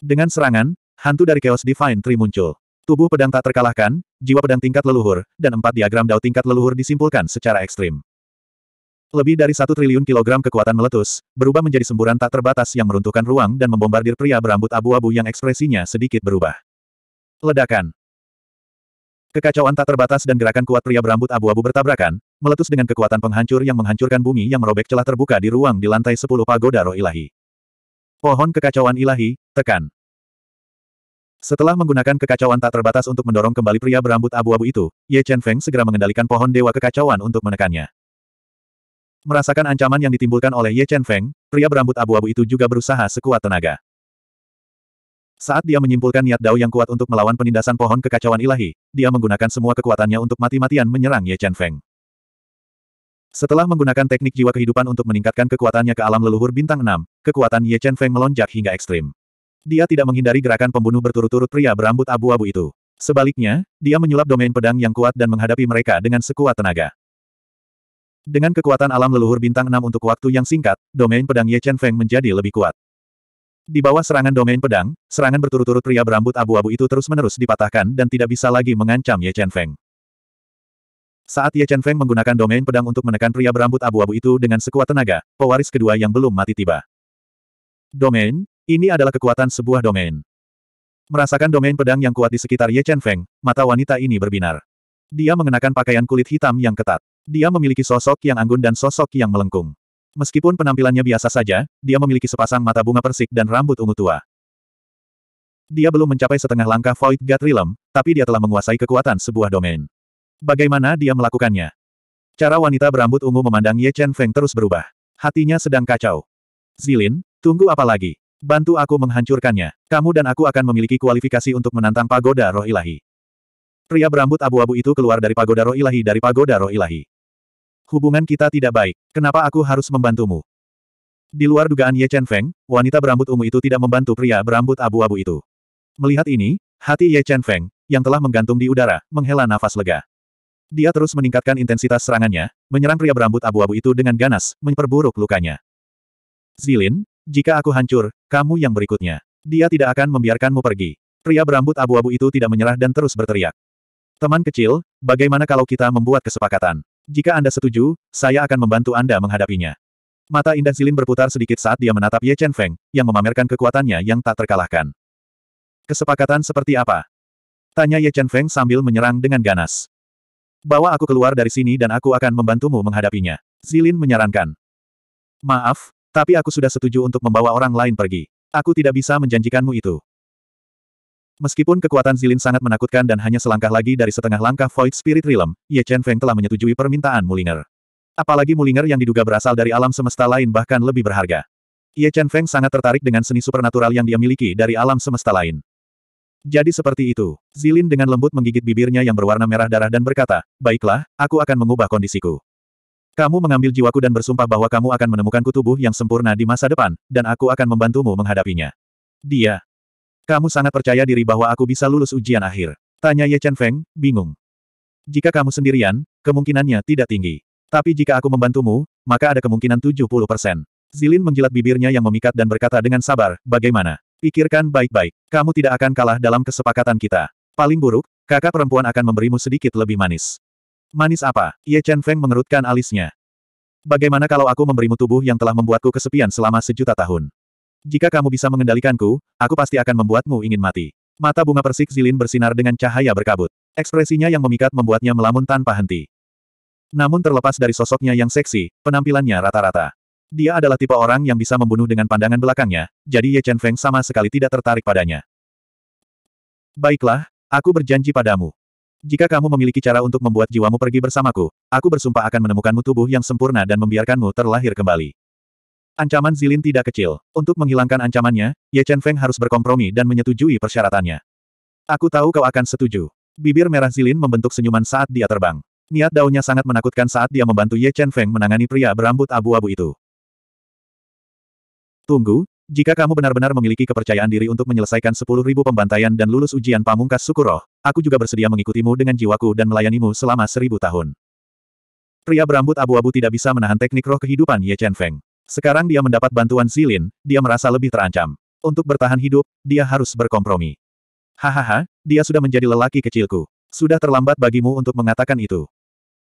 Dengan serangan, hantu dari Chaos Divine Tri muncul. Tubuh pedang tak terkalahkan, jiwa pedang tingkat leluhur, dan empat diagram dao tingkat leluhur disimpulkan secara ekstrim. Lebih dari satu triliun kilogram kekuatan meletus, berubah menjadi semburan tak terbatas yang meruntuhkan ruang dan membombardir pria berambut abu-abu yang ekspresinya sedikit berubah. Ledakan. Kekacauan tak terbatas dan gerakan kuat pria berambut abu-abu bertabrakan, meletus dengan kekuatan penghancur yang menghancurkan bumi yang merobek celah terbuka di ruang di lantai sepuluh pagoda roh ilahi. Pohon kekacauan ilahi, tekan. Setelah menggunakan kekacauan tak terbatas untuk mendorong kembali pria berambut abu-abu itu, Ye Chen Feng segera mengendalikan pohon dewa kekacauan untuk menekannya. Merasakan ancaman yang ditimbulkan oleh Ye Chen Feng, pria berambut abu-abu itu juga berusaha sekuat tenaga. Saat dia menyimpulkan niat Dao yang kuat untuk melawan penindasan pohon kekacauan ilahi, dia menggunakan semua kekuatannya untuk mati-matian menyerang Ye Chen Feng. Setelah menggunakan teknik jiwa kehidupan untuk meningkatkan kekuatannya ke alam leluhur bintang 6, kekuatan Ye Chen Feng melonjak hingga ekstrim. Dia tidak menghindari gerakan pembunuh berturut-turut pria berambut abu-abu itu. Sebaliknya, dia menyulap domain pedang yang kuat dan menghadapi mereka dengan sekuat tenaga. Dengan kekuatan alam leluhur bintang 6 untuk waktu yang singkat, domain pedang Ye Chen Feng menjadi lebih kuat. Di bawah serangan domain pedang, serangan berturut-turut pria berambut abu-abu itu terus-menerus dipatahkan dan tidak bisa lagi mengancam Ye Chen Feng. Saat Ye Chen Feng menggunakan domain pedang untuk menekan pria berambut abu-abu itu dengan sekuat tenaga, pewaris kedua yang belum mati tiba. Domain, ini adalah kekuatan sebuah domain. Merasakan domain pedang yang kuat di sekitar Ye Chen Feng, mata wanita ini berbinar. Dia mengenakan pakaian kulit hitam yang ketat. Dia memiliki sosok yang anggun dan sosok yang melengkung. Meskipun penampilannya biasa saja, dia memiliki sepasang mata bunga persik dan rambut ungu tua. Dia belum mencapai setengah langkah Void God Realm, tapi dia telah menguasai kekuatan sebuah domain. Bagaimana dia melakukannya? Cara wanita berambut ungu memandang Ye Chen Feng terus berubah. Hatinya sedang kacau. Zilin, tunggu apa lagi? Bantu aku menghancurkannya. Kamu dan aku akan memiliki kualifikasi untuk menantang pagoda roh ilahi. Pria berambut abu-abu itu keluar dari pagoda roh ilahi dari pagoda roh ilahi. Hubungan kita tidak baik, kenapa aku harus membantumu? Di luar dugaan Ye Chen Feng, wanita berambut ungu itu tidak membantu pria berambut abu-abu itu. Melihat ini, hati Ye Chen Feng, yang telah menggantung di udara, menghela nafas lega. Dia terus meningkatkan intensitas serangannya, menyerang pria berambut abu-abu itu dengan ganas, memperburuk lukanya. Zilin, jika aku hancur, kamu yang berikutnya. Dia tidak akan membiarkanmu pergi. Pria berambut abu-abu itu tidak menyerah dan terus berteriak. Teman kecil, bagaimana kalau kita membuat kesepakatan? Jika Anda setuju, saya akan membantu Anda menghadapinya. Mata indah Zilin berputar sedikit saat dia menatap Ye Chen Feng, yang memamerkan kekuatannya yang tak terkalahkan. Kesepakatan seperti apa? Tanya Ye Chen Feng sambil menyerang dengan ganas. Bawa aku keluar dari sini dan aku akan membantumu menghadapinya. Zilin menyarankan. Maaf, tapi aku sudah setuju untuk membawa orang lain pergi. Aku tidak bisa menjanjikanmu itu. Meskipun kekuatan Zilin sangat menakutkan dan hanya selangkah lagi dari setengah langkah Void Spirit Realm, Ye Chen Feng telah menyetujui permintaan Mulinger. Apalagi Mulinger yang diduga berasal dari alam semesta lain bahkan lebih berharga. Ye Chen Feng sangat tertarik dengan seni supernatural yang dia miliki dari alam semesta lain. Jadi seperti itu, Zilin dengan lembut menggigit bibirnya yang berwarna merah darah dan berkata, Baiklah, aku akan mengubah kondisiku. Kamu mengambil jiwaku dan bersumpah bahwa kamu akan menemukanku tubuh yang sempurna di masa depan, dan aku akan membantumu menghadapinya. Dia, kamu sangat percaya diri bahwa aku bisa lulus ujian akhir? Tanya Ye Chen Feng, bingung. Jika kamu sendirian, kemungkinannya tidak tinggi. Tapi jika aku membantumu, maka ada kemungkinan 70 persen. Zilin menjilat bibirnya yang memikat dan berkata dengan sabar, bagaimana? Pikirkan baik-baik, kamu tidak akan kalah dalam kesepakatan kita. Paling buruk, kakak perempuan akan memberimu sedikit lebih manis. Manis apa? Ye Chen Feng mengerutkan alisnya. Bagaimana kalau aku memberimu tubuh yang telah membuatku kesepian selama sejuta tahun? Jika kamu bisa mengendalikanku, aku pasti akan membuatmu ingin mati. Mata bunga persik Zilin bersinar dengan cahaya berkabut. Ekspresinya yang memikat membuatnya melamun tanpa henti. Namun terlepas dari sosoknya yang seksi, penampilannya rata-rata. Dia adalah tipe orang yang bisa membunuh dengan pandangan belakangnya, jadi Ye Chen Feng sama sekali tidak tertarik padanya. Baiklah, aku berjanji padamu. Jika kamu memiliki cara untuk membuat jiwamu pergi bersamaku, aku bersumpah akan menemukanmu tubuh yang sempurna dan membiarkanmu terlahir kembali. Ancaman Zilin tidak kecil. Untuk menghilangkan ancamannya, Ye Chen Feng harus berkompromi dan menyetujui persyaratannya. Aku tahu kau akan setuju. Bibir merah Zilin membentuk senyuman saat dia terbang. Niat daunnya sangat menakutkan saat dia membantu Ye Chen Feng menangani pria berambut abu-abu itu. Tunggu, jika kamu benar-benar memiliki kepercayaan diri untuk menyelesaikan sepuluh ribu pembantaian dan lulus ujian pamungkas Sukuroh, aku juga bersedia mengikutimu dengan jiwaku dan melayanimu selama seribu tahun. Pria berambut abu-abu tidak bisa menahan teknik roh kehidupan Ye Chen Feng. Sekarang dia mendapat bantuan Zilin, dia merasa lebih terancam. Untuk bertahan hidup, dia harus berkompromi. Hahaha, dia sudah menjadi lelaki kecilku. Sudah terlambat bagimu untuk mengatakan itu.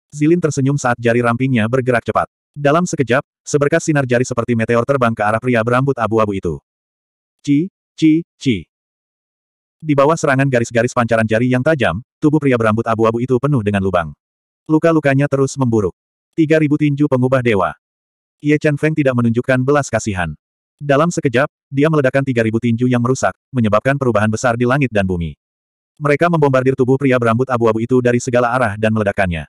Zilin tersenyum saat jari rampingnya bergerak cepat. Dalam sekejap, seberkas sinar jari seperti meteor terbang ke arah pria berambut abu-abu itu. Ci, ci, ci. Di bawah serangan garis-garis pancaran jari yang tajam, tubuh pria berambut abu-abu itu penuh dengan lubang. Luka-lukanya terus memburuk. 3000 tinju pengubah dewa. Ye Chen Feng tidak menunjukkan belas kasihan. Dalam sekejap, dia meledakkan 3.000 tinju yang merusak, menyebabkan perubahan besar di langit dan bumi. Mereka membombardir tubuh pria berambut abu-abu itu dari segala arah dan meledakkannya.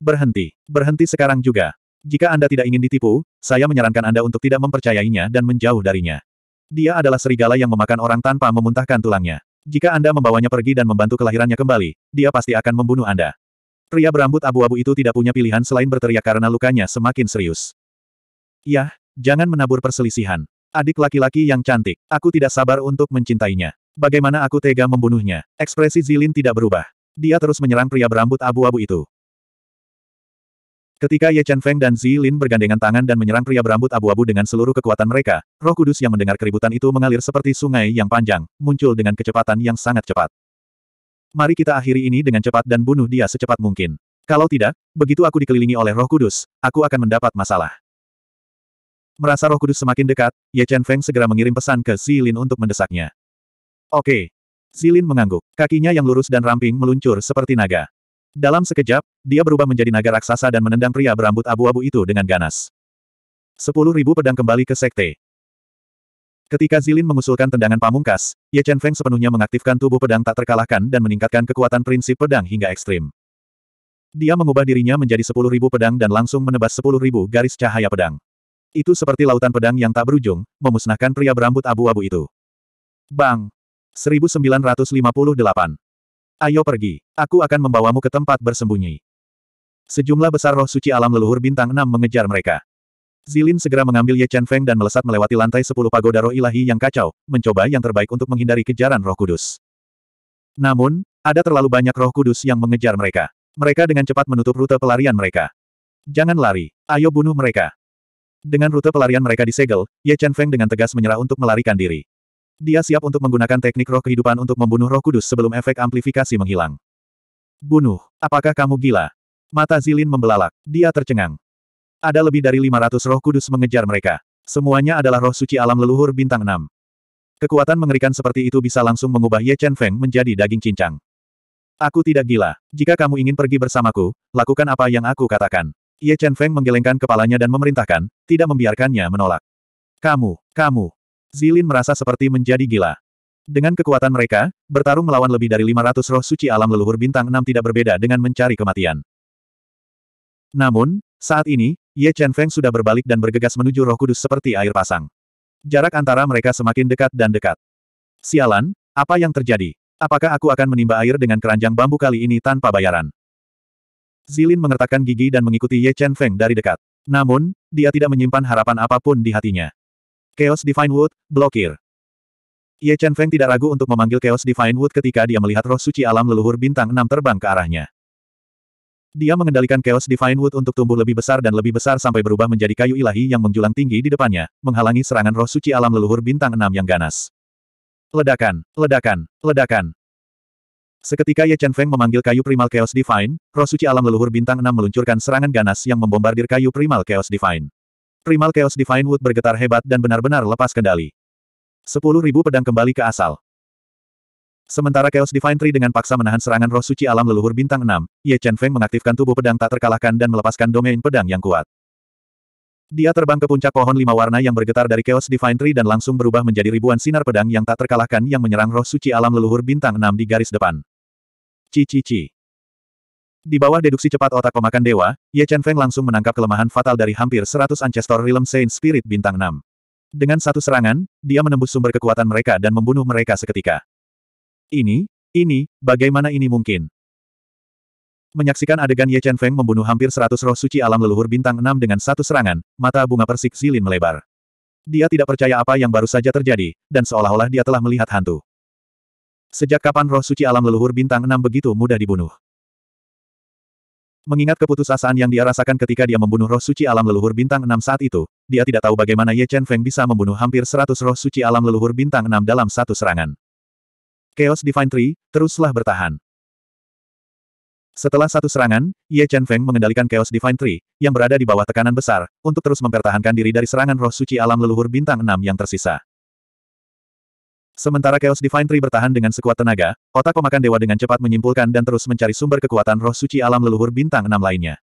Berhenti. Berhenti sekarang juga. Jika Anda tidak ingin ditipu, saya menyarankan Anda untuk tidak mempercayainya dan menjauh darinya. Dia adalah serigala yang memakan orang tanpa memuntahkan tulangnya. Jika Anda membawanya pergi dan membantu kelahirannya kembali, dia pasti akan membunuh Anda. Pria berambut abu-abu itu tidak punya pilihan selain berteriak karena lukanya semakin serius. Yah, jangan menabur perselisihan. Adik laki-laki yang cantik, aku tidak sabar untuk mencintainya. Bagaimana aku tega membunuhnya? Ekspresi Zilin tidak berubah. Dia terus menyerang pria berambut abu-abu itu. Ketika Ye Chen Feng dan Zilin bergandengan tangan dan menyerang pria berambut abu-abu dengan seluruh kekuatan mereka, roh kudus yang mendengar keributan itu mengalir seperti sungai yang panjang, muncul dengan kecepatan yang sangat cepat. Mari kita akhiri ini dengan cepat dan bunuh dia secepat mungkin. Kalau tidak, begitu aku dikelilingi oleh roh kudus, aku akan mendapat masalah. Merasa roh kudus semakin dekat, Ye Chen Feng segera mengirim pesan ke Lin untuk mendesaknya. Oke. Lin mengangguk. Kakinya yang lurus dan ramping meluncur seperti naga. Dalam sekejap, dia berubah menjadi naga raksasa dan menendang pria berambut abu-abu itu dengan ganas. Sepuluh ribu pedang kembali ke sekte. Ketika Zilin mengusulkan tendangan pamungkas, Ye Chen Feng sepenuhnya mengaktifkan tubuh pedang tak terkalahkan dan meningkatkan kekuatan prinsip pedang hingga ekstrim. Dia mengubah dirinya menjadi sepuluh ribu pedang dan langsung menebas sepuluh ribu garis cahaya pedang. Itu seperti lautan pedang yang tak berujung, memusnahkan pria berambut abu-abu itu. Bang! 1958. Ayo pergi, aku akan membawamu ke tempat bersembunyi. Sejumlah besar roh suci alam leluhur bintang 6 mengejar mereka. Zilin segera mengambil Ye Chen Feng dan melesat melewati lantai 10 pagoda roh ilahi yang kacau, mencoba yang terbaik untuk menghindari kejaran roh kudus. Namun, ada terlalu banyak roh kudus yang mengejar mereka. Mereka dengan cepat menutup rute pelarian mereka. Jangan lari, ayo bunuh mereka. Dengan rute pelarian mereka disegel, Ye Chen Feng dengan tegas menyerah untuk melarikan diri. Dia siap untuk menggunakan teknik roh kehidupan untuk membunuh roh kudus sebelum efek amplifikasi menghilang. Bunuh, apakah kamu gila? Mata Zilin membelalak, dia tercengang. Ada lebih dari 500 roh kudus mengejar mereka. Semuanya adalah roh suci alam leluhur bintang 6. Kekuatan mengerikan seperti itu bisa langsung mengubah Ye Chen Feng menjadi daging cincang. Aku tidak gila. Jika kamu ingin pergi bersamaku, lakukan apa yang aku katakan. Ye Chen Feng menggelengkan kepalanya dan memerintahkan, tidak membiarkannya menolak. Kamu, kamu. Zilin merasa seperti menjadi gila. Dengan kekuatan mereka, bertarung melawan lebih dari 500 roh suci alam leluhur bintang 6 tidak berbeda dengan mencari kematian. Namun, saat ini, Ye Chen Feng sudah berbalik dan bergegas menuju roh kudus seperti air pasang. Jarak antara mereka semakin dekat dan dekat. Sialan, apa yang terjadi? Apakah aku akan menimba air dengan keranjang bambu kali ini tanpa bayaran? Zilin mengertakkan gigi dan mengikuti Ye Chen Feng dari dekat. Namun, dia tidak menyimpan harapan apapun di hatinya. Chaos Divine Wood, blokir. Ye Chen Feng tidak ragu untuk memanggil Chaos Divine Wood ketika dia melihat roh suci alam leluhur bintang Enam terbang ke arahnya. Dia mengendalikan Chaos Divine Wood untuk tumbuh lebih besar dan lebih besar sampai berubah menjadi kayu ilahi yang menjulang tinggi di depannya, menghalangi serangan roh suci alam leluhur bintang enam yang ganas. Ledakan, ledakan, ledakan. Seketika Ye Chen Feng memanggil kayu primal Chaos Divine, roh suci alam leluhur bintang 6 meluncurkan serangan ganas yang membombardir kayu primal Chaos Divine. Primal Chaos Divine Wood bergetar hebat dan benar-benar lepas kendali. Sepuluh ribu pedang kembali ke asal. Sementara Chaos Divine Tree dengan paksa menahan serangan roh suci alam leluhur bintang 6, Ye Chen Feng mengaktifkan tubuh pedang tak terkalahkan dan melepaskan domain pedang yang kuat. Dia terbang ke puncak pohon lima warna yang bergetar dari Chaos Divine Tree dan langsung berubah menjadi ribuan sinar pedang yang tak terkalahkan yang menyerang roh suci alam leluhur bintang 6 di garis depan. Cici-ci. Di bawah deduksi cepat otak pemakan dewa, Ye Chen Feng langsung menangkap kelemahan fatal dari hampir 100 Ancestor Realm Saint Spirit bintang 6. Dengan satu serangan, dia menembus sumber kekuatan mereka dan membunuh mereka seketika. Ini, ini, bagaimana ini mungkin? Menyaksikan adegan Ye Chen Feng membunuh hampir 100 roh suci alam leluhur bintang 6 dengan satu serangan, mata bunga persik Zilin melebar. Dia tidak percaya apa yang baru saja terjadi, dan seolah-olah dia telah melihat hantu. Sejak kapan roh suci alam leluhur bintang enam begitu mudah dibunuh? Mengingat keputusasaan yang dia rasakan ketika dia membunuh roh suci alam leluhur bintang enam saat itu, dia tidak tahu bagaimana Ye Chen Feng bisa membunuh hampir seratus roh suci alam leluhur bintang enam dalam satu serangan. Chaos Divine Tree, teruslah bertahan. Setelah satu serangan, Ye Chen Feng mengendalikan Chaos Divine Tree, yang berada di bawah tekanan besar, untuk terus mempertahankan diri dari serangan roh suci alam leluhur bintang enam yang tersisa. Sementara Chaos Divine Tree bertahan dengan sekuat tenaga, otak pemakan dewa dengan cepat menyimpulkan dan terus mencari sumber kekuatan roh suci alam leluhur bintang enam lainnya.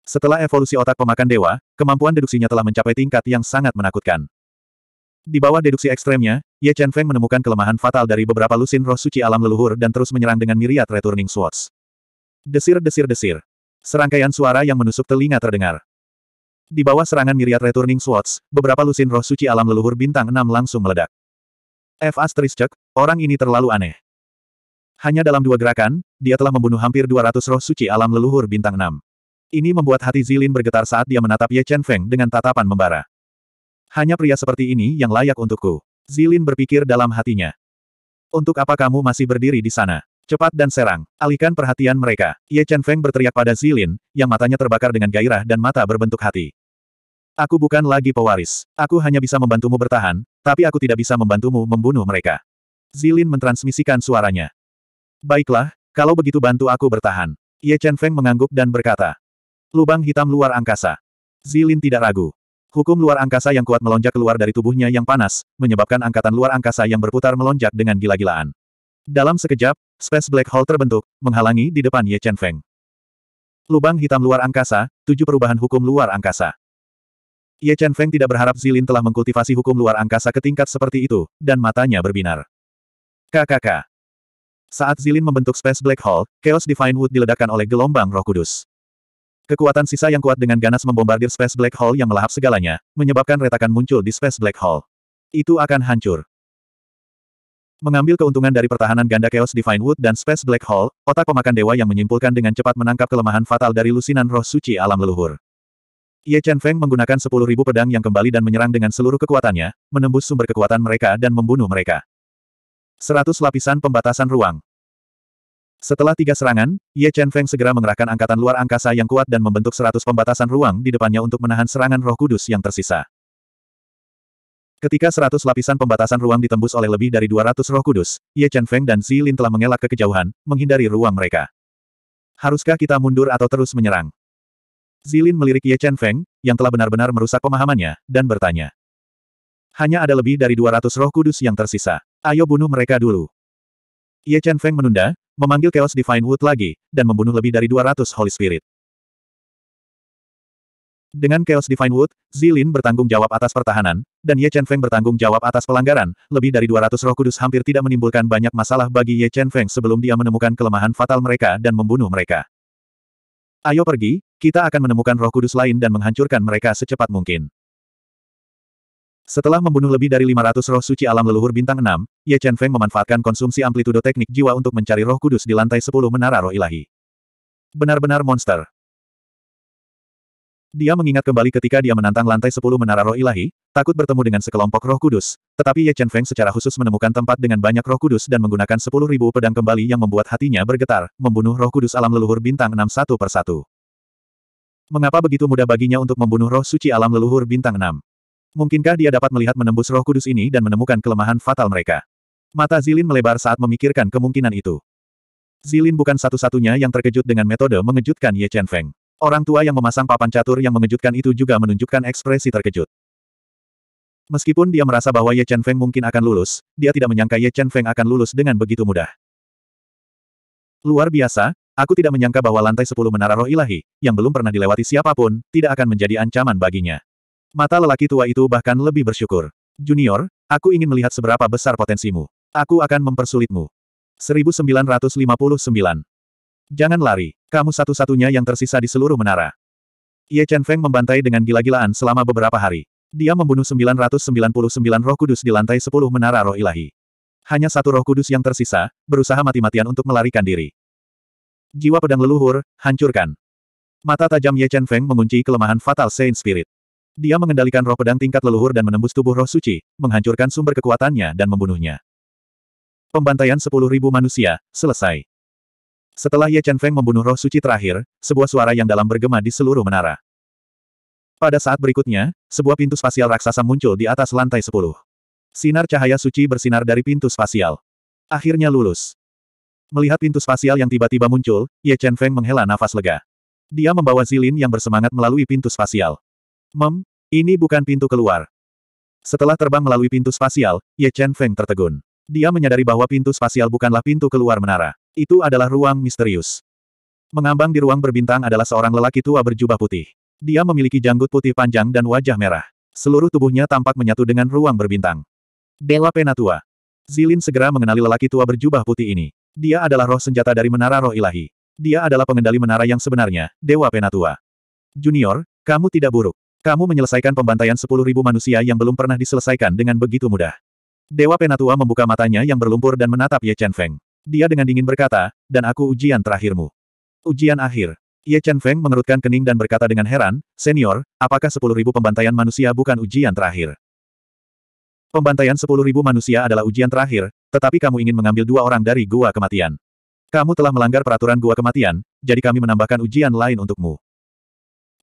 Setelah evolusi otak pemakan dewa, kemampuan deduksinya telah mencapai tingkat yang sangat menakutkan. Di bawah deduksi ekstremnya, Ye Chen Feng menemukan kelemahan fatal dari beberapa lusin roh suci alam leluhur dan terus menyerang dengan miriat returning swords. Desir-desir-desir. Serangkaian suara yang menusuk telinga terdengar. Di bawah serangan miriat returning swords, beberapa lusin roh suci alam leluhur bintang enam langsung meledak. F cek, orang ini terlalu aneh. Hanya dalam dua gerakan, dia telah membunuh hampir 200 roh suci alam leluhur bintang 6. Ini membuat hati Zilin bergetar saat dia menatap Ye Chen Feng dengan tatapan membara. Hanya pria seperti ini yang layak untukku. Zilin berpikir dalam hatinya. Untuk apa kamu masih berdiri di sana? Cepat dan serang, alihkan perhatian mereka. Ye Chen Feng berteriak pada Zilin, yang matanya terbakar dengan gairah dan mata berbentuk hati. Aku bukan lagi pewaris. Aku hanya bisa membantumu bertahan, tapi aku tidak bisa membantumu membunuh mereka. Zilin mentransmisikan suaranya. Baiklah, kalau begitu bantu aku bertahan. Ye Chen Feng mengangguk dan berkata. Lubang hitam luar angkasa. Zilin tidak ragu. Hukum luar angkasa yang kuat melonjak keluar dari tubuhnya yang panas, menyebabkan angkatan luar angkasa yang berputar melonjak dengan gila-gilaan. Dalam sekejap, space black hole terbentuk, menghalangi di depan Ye Chen Feng. Lubang hitam luar angkasa, tujuh perubahan hukum luar angkasa. Ye Chen Feng tidak berharap Zilin telah mengkultivasi hukum luar angkasa ke tingkat seperti itu, dan matanya berbinar. KKK. Saat Zilin membentuk Space Black Hole, Chaos Divine Wood diledakkan oleh gelombang roh kudus. Kekuatan sisa yang kuat dengan ganas membombardir Space Black Hole yang melahap segalanya, menyebabkan retakan muncul di Space Black Hole. Itu akan hancur. Mengambil keuntungan dari pertahanan ganda Chaos Divine Wood dan Space Black Hole, otak pemakan dewa yang menyimpulkan dengan cepat menangkap kelemahan fatal dari lusinan roh suci alam leluhur. Ye Chen Feng menggunakan 10.000 pedang yang kembali dan menyerang dengan seluruh kekuatannya, menembus sumber kekuatan mereka dan membunuh mereka. 100 lapisan pembatasan ruang. Setelah tiga serangan, Ye Chen Feng segera mengerahkan angkatan luar angkasa yang kuat dan membentuk 100 pembatasan ruang di depannya untuk menahan serangan roh kudus yang tersisa. Ketika 100 lapisan pembatasan ruang ditembus oleh lebih dari 200 roh kudus, Ye Chen Feng dan Xi Lin telah mengelak ke kejauhan, menghindari ruang mereka. Haruskah kita mundur atau terus menyerang? Zilin melirik Ye Chen Feng, yang telah benar-benar merusak pemahamannya, dan bertanya. Hanya ada lebih dari 200 roh kudus yang tersisa. Ayo bunuh mereka dulu. Ye Chen Feng menunda, memanggil Chaos Divine Wood lagi, dan membunuh lebih dari 200 Holy Spirit. Dengan Chaos Divine Wood, Zilin bertanggung jawab atas pertahanan, dan Ye Chen Feng bertanggung jawab atas pelanggaran, lebih dari 200 roh kudus hampir tidak menimbulkan banyak masalah bagi Ye Chen Feng sebelum dia menemukan kelemahan fatal mereka dan membunuh mereka. Ayo pergi, kita akan menemukan roh kudus lain dan menghancurkan mereka secepat mungkin. Setelah membunuh lebih dari 500 roh suci alam leluhur bintang 6, Ye Chen Feng memanfaatkan konsumsi amplitudo teknik jiwa untuk mencari roh kudus di lantai 10 menara roh ilahi. Benar-benar monster. Dia mengingat kembali ketika dia menantang lantai sepuluh menara roh ilahi, takut bertemu dengan sekelompok roh kudus. Tetapi Ye Chen Feng secara khusus menemukan tempat dengan banyak roh kudus dan menggunakan sepuluh ribu pedang kembali yang membuat hatinya bergetar, membunuh roh kudus alam leluhur bintang enam satu per satu. Mengapa begitu mudah baginya untuk membunuh roh suci alam leluhur bintang enam? Mungkinkah dia dapat melihat menembus roh kudus ini dan menemukan kelemahan fatal mereka? Mata Zilin melebar saat memikirkan kemungkinan itu. Zilin bukan satu-satunya yang terkejut dengan metode mengejutkan Ye Chen Feng. Orang tua yang memasang papan catur yang mengejutkan itu juga menunjukkan ekspresi terkejut. Meskipun dia merasa bahwa Ye Chen Feng mungkin akan lulus, dia tidak menyangka Ye Chen Feng akan lulus dengan begitu mudah. Luar biasa, aku tidak menyangka bahwa lantai 10 menara roh ilahi, yang belum pernah dilewati siapapun, tidak akan menjadi ancaman baginya. Mata lelaki tua itu bahkan lebih bersyukur. Junior, aku ingin melihat seberapa besar potensimu. Aku akan mempersulitmu. 1959 Jangan lari, kamu satu-satunya yang tersisa di seluruh menara. Ye Chen Feng membantai dengan gila-gilaan selama beberapa hari. Dia membunuh 999 roh kudus di lantai 10 menara roh ilahi. Hanya satu roh kudus yang tersisa, berusaha mati-matian untuk melarikan diri. Jiwa pedang leluhur, hancurkan. Mata tajam Ye Chen Feng mengunci kelemahan Fatal Saint Spirit. Dia mengendalikan roh pedang tingkat leluhur dan menembus tubuh roh suci, menghancurkan sumber kekuatannya dan membunuhnya. Pembantaian 10.000 manusia, selesai. Setelah Ye Chen Feng membunuh roh suci terakhir, sebuah suara yang dalam bergema di seluruh menara. Pada saat berikutnya, sebuah pintu spasial raksasa muncul di atas lantai 10. Sinar cahaya suci bersinar dari pintu spasial. Akhirnya lulus. Melihat pintu spasial yang tiba-tiba muncul, Ye Chen Feng menghela nafas lega. Dia membawa Zilin yang bersemangat melalui pintu spasial. Mem, ini bukan pintu keluar. Setelah terbang melalui pintu spasial, Ye Chen Feng tertegun. Dia menyadari bahwa pintu spasial bukanlah pintu keluar menara. Itu adalah ruang misterius. Mengambang di ruang berbintang adalah seorang lelaki tua berjubah putih. Dia memiliki janggut putih panjang dan wajah merah. Seluruh tubuhnya tampak menyatu dengan ruang berbintang. Dewa Penatua. Zilin segera mengenali lelaki tua berjubah putih ini. Dia adalah roh senjata dari menara roh ilahi. Dia adalah pengendali menara yang sebenarnya, Dewa Penatua. Junior, kamu tidak buruk. Kamu menyelesaikan pembantaian 10.000 manusia yang belum pernah diselesaikan dengan begitu mudah. Dewa Penatua membuka matanya yang berlumpur dan menatap Ye Chen Feng. Dia dengan dingin berkata, dan aku ujian terakhirmu. Ujian akhir. Ye Chen Feng mengerutkan kening dan berkata dengan heran, Senior, apakah sepuluh ribu pembantaian manusia bukan ujian terakhir? Pembantaian ribu manusia adalah ujian terakhir, tetapi kamu ingin mengambil dua orang dari gua kematian. Kamu telah melanggar peraturan gua kematian, jadi kami menambahkan ujian lain untukmu.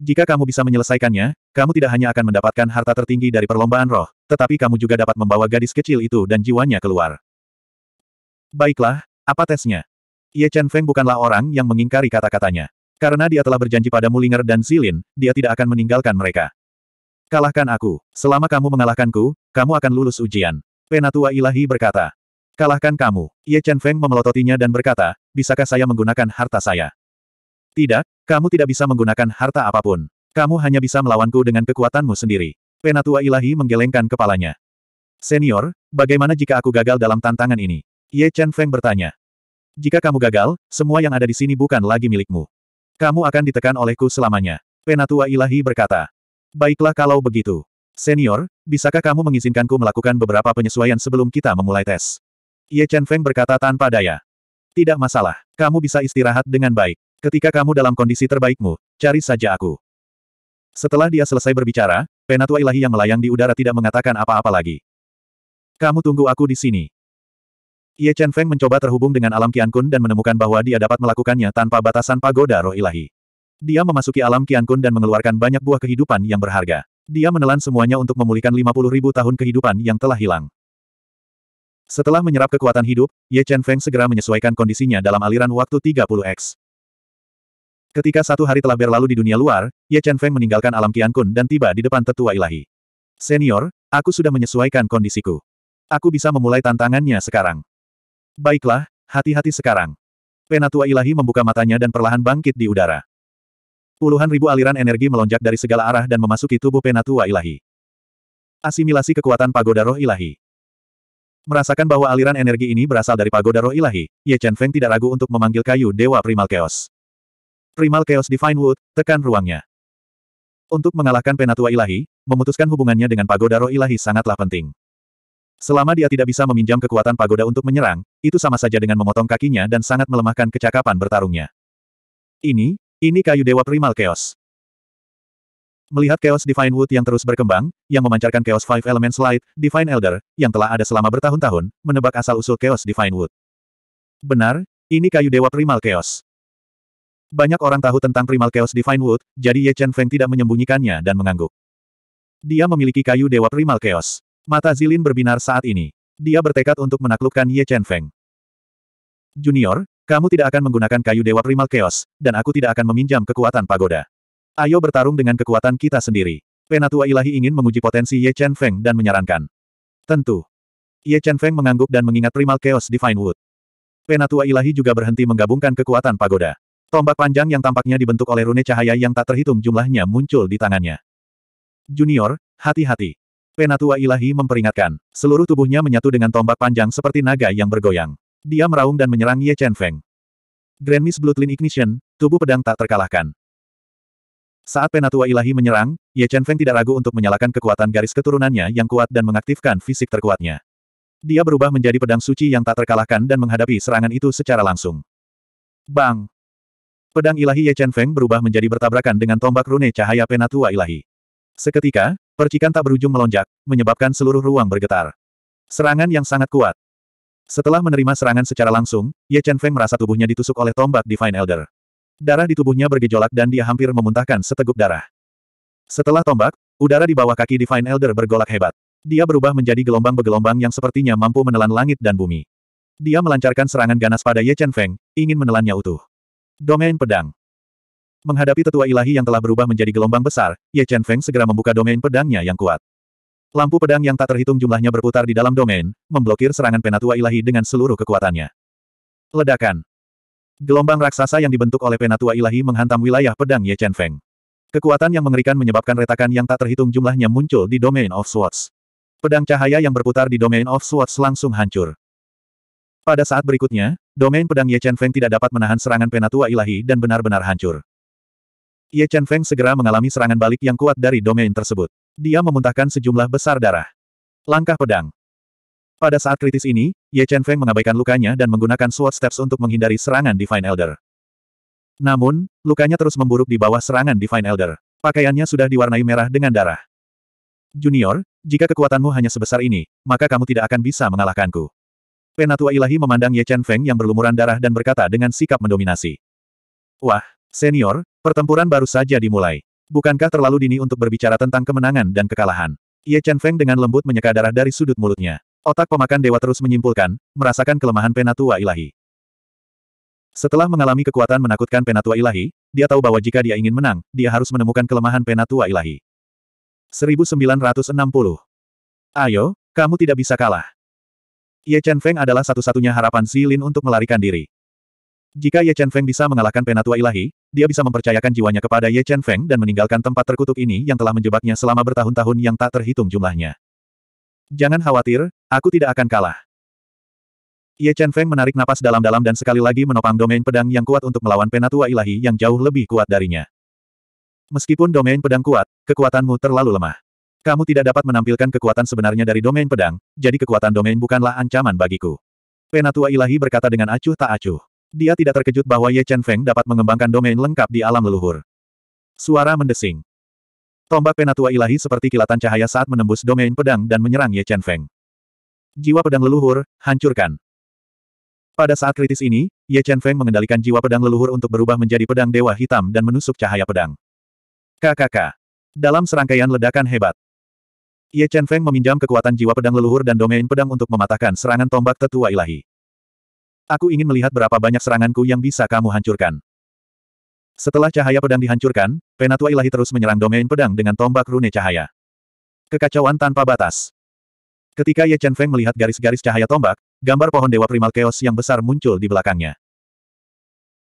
Jika kamu bisa menyelesaikannya, kamu tidak hanya akan mendapatkan harta tertinggi dari perlombaan roh, tetapi kamu juga dapat membawa gadis kecil itu dan jiwanya keluar. Baiklah, apa tesnya? Ye Chen Feng bukanlah orang yang mengingkari kata-katanya. Karena dia telah berjanji pada Mulinger dan Zilin, dia tidak akan meninggalkan mereka. Kalahkan aku. Selama kamu mengalahkanku, kamu akan lulus ujian. Penatua ilahi berkata. Kalahkan kamu. Ye Chen Feng memelototinya dan berkata, bisakah saya menggunakan harta saya? Tidak, kamu tidak bisa menggunakan harta apapun. Kamu hanya bisa melawanku dengan kekuatanmu sendiri. Penatua ilahi menggelengkan kepalanya. Senior, bagaimana jika aku gagal dalam tantangan ini? Ye Chen Feng bertanya. Jika kamu gagal, semua yang ada di sini bukan lagi milikmu. Kamu akan ditekan olehku selamanya. Penatua ilahi berkata. Baiklah kalau begitu. Senior, bisakah kamu mengizinkanku melakukan beberapa penyesuaian sebelum kita memulai tes? Ye Chen Feng berkata tanpa daya. Tidak masalah, kamu bisa istirahat dengan baik. Ketika kamu dalam kondisi terbaikmu, cari saja aku. Setelah dia selesai berbicara, penatua ilahi yang melayang di udara tidak mengatakan apa-apa lagi. Kamu tunggu aku di sini. Ye Chen Feng mencoba terhubung dengan alam Qian Kun dan menemukan bahwa dia dapat melakukannya tanpa batasan pagoda roh ilahi. Dia memasuki alam Qian Kun dan mengeluarkan banyak buah kehidupan yang berharga. Dia menelan semuanya untuk memulihkan 50 ribu tahun kehidupan yang telah hilang. Setelah menyerap kekuatan hidup, Ye Chen Feng segera menyesuaikan kondisinya dalam aliran waktu 30x. Ketika satu hari telah berlalu di dunia luar, Ye Chen Feng meninggalkan alam Qian Kun dan tiba di depan tetua ilahi. Senior, aku sudah menyesuaikan kondisiku. Aku bisa memulai tantangannya sekarang. Baiklah, hati-hati sekarang. Penatua ilahi membuka matanya dan perlahan bangkit di udara. Puluhan ribu aliran energi melonjak dari segala arah dan memasuki tubuh penatua ilahi. Asimilasi kekuatan pagoda roh ilahi. Merasakan bahwa aliran energi ini berasal dari pagoda roh ilahi, Ye Chen Feng tidak ragu untuk memanggil kayu dewa primal chaos. Primal chaos divine wood, tekan ruangnya. Untuk mengalahkan penatua ilahi, memutuskan hubungannya dengan pagoda roh ilahi sangatlah penting. Selama dia tidak bisa meminjam kekuatan pagoda untuk menyerang, itu sama saja dengan memotong kakinya dan sangat melemahkan kecakapan bertarungnya. Ini, ini kayu dewa primal chaos. Melihat Chaos Divine Wood yang terus berkembang, yang memancarkan Chaos Five Elements Light, Divine Elder, yang telah ada selama bertahun-tahun, menebak asal-usul Chaos Divine Wood. Benar, ini kayu dewa primal Chaos. Banyak orang tahu tentang primal Chaos Divine Wood, jadi Ye Chen Feng tidak menyembunyikannya dan mengangguk. Dia memiliki kayu dewa primal Chaos. Mata Zilin berbinar saat ini. Dia bertekad untuk menaklukkan Ye Chen Feng. Junior, kamu tidak akan menggunakan kayu dewa primal chaos, dan aku tidak akan meminjam kekuatan pagoda. Ayo bertarung dengan kekuatan kita sendiri. Penatua ilahi ingin menguji potensi Ye Chen Feng dan menyarankan. Tentu. Ye Chen Feng mengangguk dan mengingat primal chaos Divine Wood. Penatua ilahi juga berhenti menggabungkan kekuatan pagoda. Tombak panjang yang tampaknya dibentuk oleh rune cahaya yang tak terhitung jumlahnya muncul di tangannya. Junior, hati-hati. Penatua ilahi memperingatkan, seluruh tubuhnya menyatu dengan tombak panjang seperti naga yang bergoyang. Dia meraung dan menyerang Ye Chen Feng. Grand Miss Bloodline Ignition, tubuh pedang tak terkalahkan. Saat penatua ilahi menyerang, Ye Chen Feng tidak ragu untuk menyalakan kekuatan garis keturunannya yang kuat dan mengaktifkan fisik terkuatnya. Dia berubah menjadi pedang suci yang tak terkalahkan dan menghadapi serangan itu secara langsung. Bang! Pedang ilahi Ye Chen Feng berubah menjadi bertabrakan dengan tombak rune cahaya penatua ilahi. Seketika, percikan tak berujung melonjak, menyebabkan seluruh ruang bergetar. Serangan yang sangat kuat. Setelah menerima serangan secara langsung, Ye Chen Feng merasa tubuhnya ditusuk oleh tombak Divine Elder. Darah di tubuhnya bergejolak dan dia hampir memuntahkan seteguk darah. Setelah tombak, udara di bawah kaki Divine Elder bergolak hebat. Dia berubah menjadi gelombang gelombang yang sepertinya mampu menelan langit dan bumi. Dia melancarkan serangan ganas pada Ye Chen Feng, ingin menelannya utuh. Domain Pedang Menghadapi tetua ilahi yang telah berubah menjadi gelombang besar, Ye Chen Feng segera membuka domain pedangnya yang kuat. Lampu pedang yang tak terhitung jumlahnya berputar di dalam domain, memblokir serangan penatua ilahi dengan seluruh kekuatannya. Ledakan. Gelombang raksasa yang dibentuk oleh penatua ilahi menghantam wilayah pedang Ye Chen Feng. Kekuatan yang mengerikan menyebabkan retakan yang tak terhitung jumlahnya muncul di Domain of Swords. Pedang cahaya yang berputar di Domain of Swords langsung hancur. Pada saat berikutnya, domain pedang Ye Chen Feng tidak dapat menahan serangan penatua ilahi dan benar-benar hancur. Ye Chen Feng segera mengalami serangan balik yang kuat dari domain tersebut. Dia memuntahkan sejumlah besar darah. Langkah pedang. Pada saat kritis ini, Ye Chen Feng mengabaikan lukanya dan menggunakan sword steps untuk menghindari serangan Divine Elder. Namun, lukanya terus memburuk di bawah serangan Divine Elder. Pakaiannya sudah diwarnai merah dengan darah. Junior, jika kekuatanmu hanya sebesar ini, maka kamu tidak akan bisa mengalahkanku. Penatua ilahi memandang Ye Chen Feng yang berlumuran darah dan berkata dengan sikap mendominasi. Wah, senior, Pertempuran baru saja dimulai. Bukankah terlalu dini untuk berbicara tentang kemenangan dan kekalahan? Ye Chen Feng dengan lembut menyeka darah dari sudut mulutnya. Otak pemakan dewa terus menyimpulkan, merasakan kelemahan penatua ilahi. Setelah mengalami kekuatan menakutkan penatua ilahi, dia tahu bahwa jika dia ingin menang, dia harus menemukan kelemahan penatua ilahi. 1960. Ayo, kamu tidak bisa kalah. Ye Chen Feng adalah satu-satunya harapan Si Lin untuk melarikan diri. Jika Ye Chen Feng bisa mengalahkan penatua ilahi, dia bisa mempercayakan jiwanya kepada Ye Chen Feng dan meninggalkan tempat terkutuk ini yang telah menjebaknya selama bertahun-tahun yang tak terhitung jumlahnya. Jangan khawatir, aku tidak akan kalah. Ye Chen Feng menarik napas dalam-dalam dan sekali lagi menopang domain pedang yang kuat untuk melawan penatua ilahi yang jauh lebih kuat darinya. Meskipun domain pedang kuat, kekuatanmu terlalu lemah. Kamu tidak dapat menampilkan kekuatan sebenarnya dari domain pedang, jadi kekuatan domain bukanlah ancaman bagiku. Penatua ilahi berkata dengan acuh tak acuh. Dia tidak terkejut bahwa Ye Chen Feng dapat mengembangkan domain lengkap di alam leluhur. Suara mendesing. Tombak penatua ilahi seperti kilatan cahaya saat menembus domain pedang dan menyerang Ye Chen Feng. Jiwa pedang leluhur, hancurkan. Pada saat kritis ini, Ye Chen Feng mengendalikan jiwa pedang leluhur untuk berubah menjadi pedang dewa hitam dan menusuk cahaya pedang. KKK. Dalam serangkaian ledakan hebat. Ye Chen Feng meminjam kekuatan jiwa pedang leluhur dan domain pedang untuk mematahkan serangan tombak tetua ilahi. Aku ingin melihat berapa banyak seranganku yang bisa kamu hancurkan. Setelah cahaya pedang dihancurkan, Penatua Ilahi terus menyerang domain pedang dengan tombak rune cahaya. Kekacauan tanpa batas. Ketika Ye Chen Feng melihat garis-garis cahaya tombak, gambar pohon dewa primal chaos yang besar muncul di belakangnya.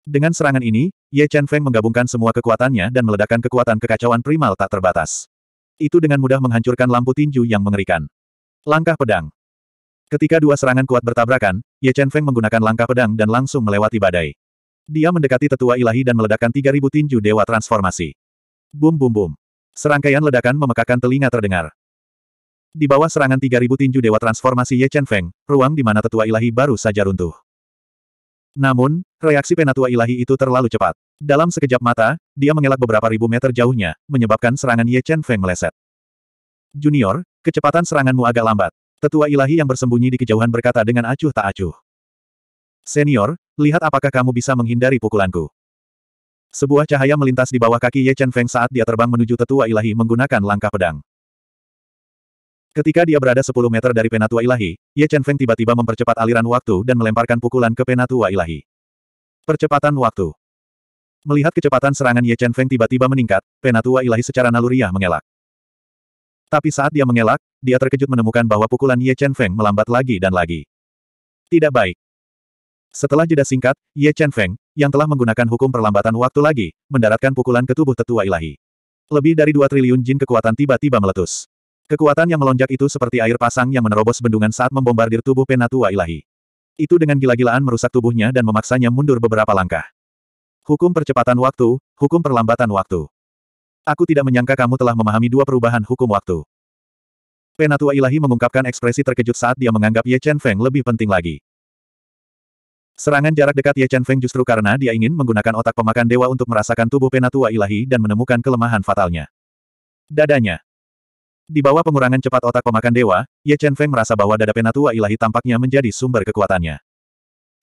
Dengan serangan ini, Ye Chen Feng menggabungkan semua kekuatannya dan meledakkan kekuatan kekacauan primal tak terbatas. Itu dengan mudah menghancurkan lampu tinju yang mengerikan. Langkah pedang. Ketika dua serangan kuat bertabrakan, Ye Chen Feng menggunakan langkah pedang dan langsung melewati badai. Dia mendekati tetua ilahi dan meledakkan 3000 tinju dewa transformasi. Bum bum bum. Serangkaian ledakan memekakan telinga terdengar. Di bawah serangan 3000 tinju dewa transformasi Ye Chen Feng, ruang di mana tetua ilahi baru saja runtuh. Namun, reaksi penatua ilahi itu terlalu cepat. Dalam sekejap mata, dia mengelak beberapa ribu meter jauhnya, menyebabkan serangan Ye Chen Feng meleset. Junior, kecepatan seranganmu agak lambat. Tetua ilahi yang bersembunyi di kejauhan berkata dengan acuh tak acuh. Senior, lihat apakah kamu bisa menghindari pukulanku. Sebuah cahaya melintas di bawah kaki Ye Chen Feng saat dia terbang menuju tetua ilahi menggunakan langkah pedang. Ketika dia berada 10 meter dari penatua ilahi, Ye Chen Feng tiba-tiba mempercepat aliran waktu dan melemparkan pukulan ke penatua ilahi. Percepatan waktu Melihat kecepatan serangan Ye Chen Feng tiba-tiba meningkat, penatua ilahi secara naluriah mengelak. Tapi saat dia mengelak, dia terkejut menemukan bahwa pukulan Ye Chen Feng melambat lagi dan lagi. Tidak baik. Setelah jeda singkat, Ye Chen Feng, yang telah menggunakan hukum perlambatan waktu lagi, mendaratkan pukulan ke tubuh tetua ilahi. Lebih dari dua triliun jin kekuatan tiba-tiba meletus. Kekuatan yang melonjak itu seperti air pasang yang menerobos bendungan saat membombardir tubuh penatua ilahi. Itu dengan gila-gilaan merusak tubuhnya dan memaksanya mundur beberapa langkah. Hukum percepatan waktu, hukum perlambatan waktu. Aku tidak menyangka kamu telah memahami dua perubahan hukum waktu. Penatua ilahi mengungkapkan ekspresi terkejut saat dia menganggap Ye Chen Feng lebih penting lagi. Serangan jarak dekat Ye Chen Feng justru karena dia ingin menggunakan otak pemakan dewa untuk merasakan tubuh penatua ilahi dan menemukan kelemahan fatalnya. Dadanya. Di bawah pengurangan cepat otak pemakan dewa, Ye Chen Feng merasa bahwa dada penatua ilahi tampaknya menjadi sumber kekuatannya.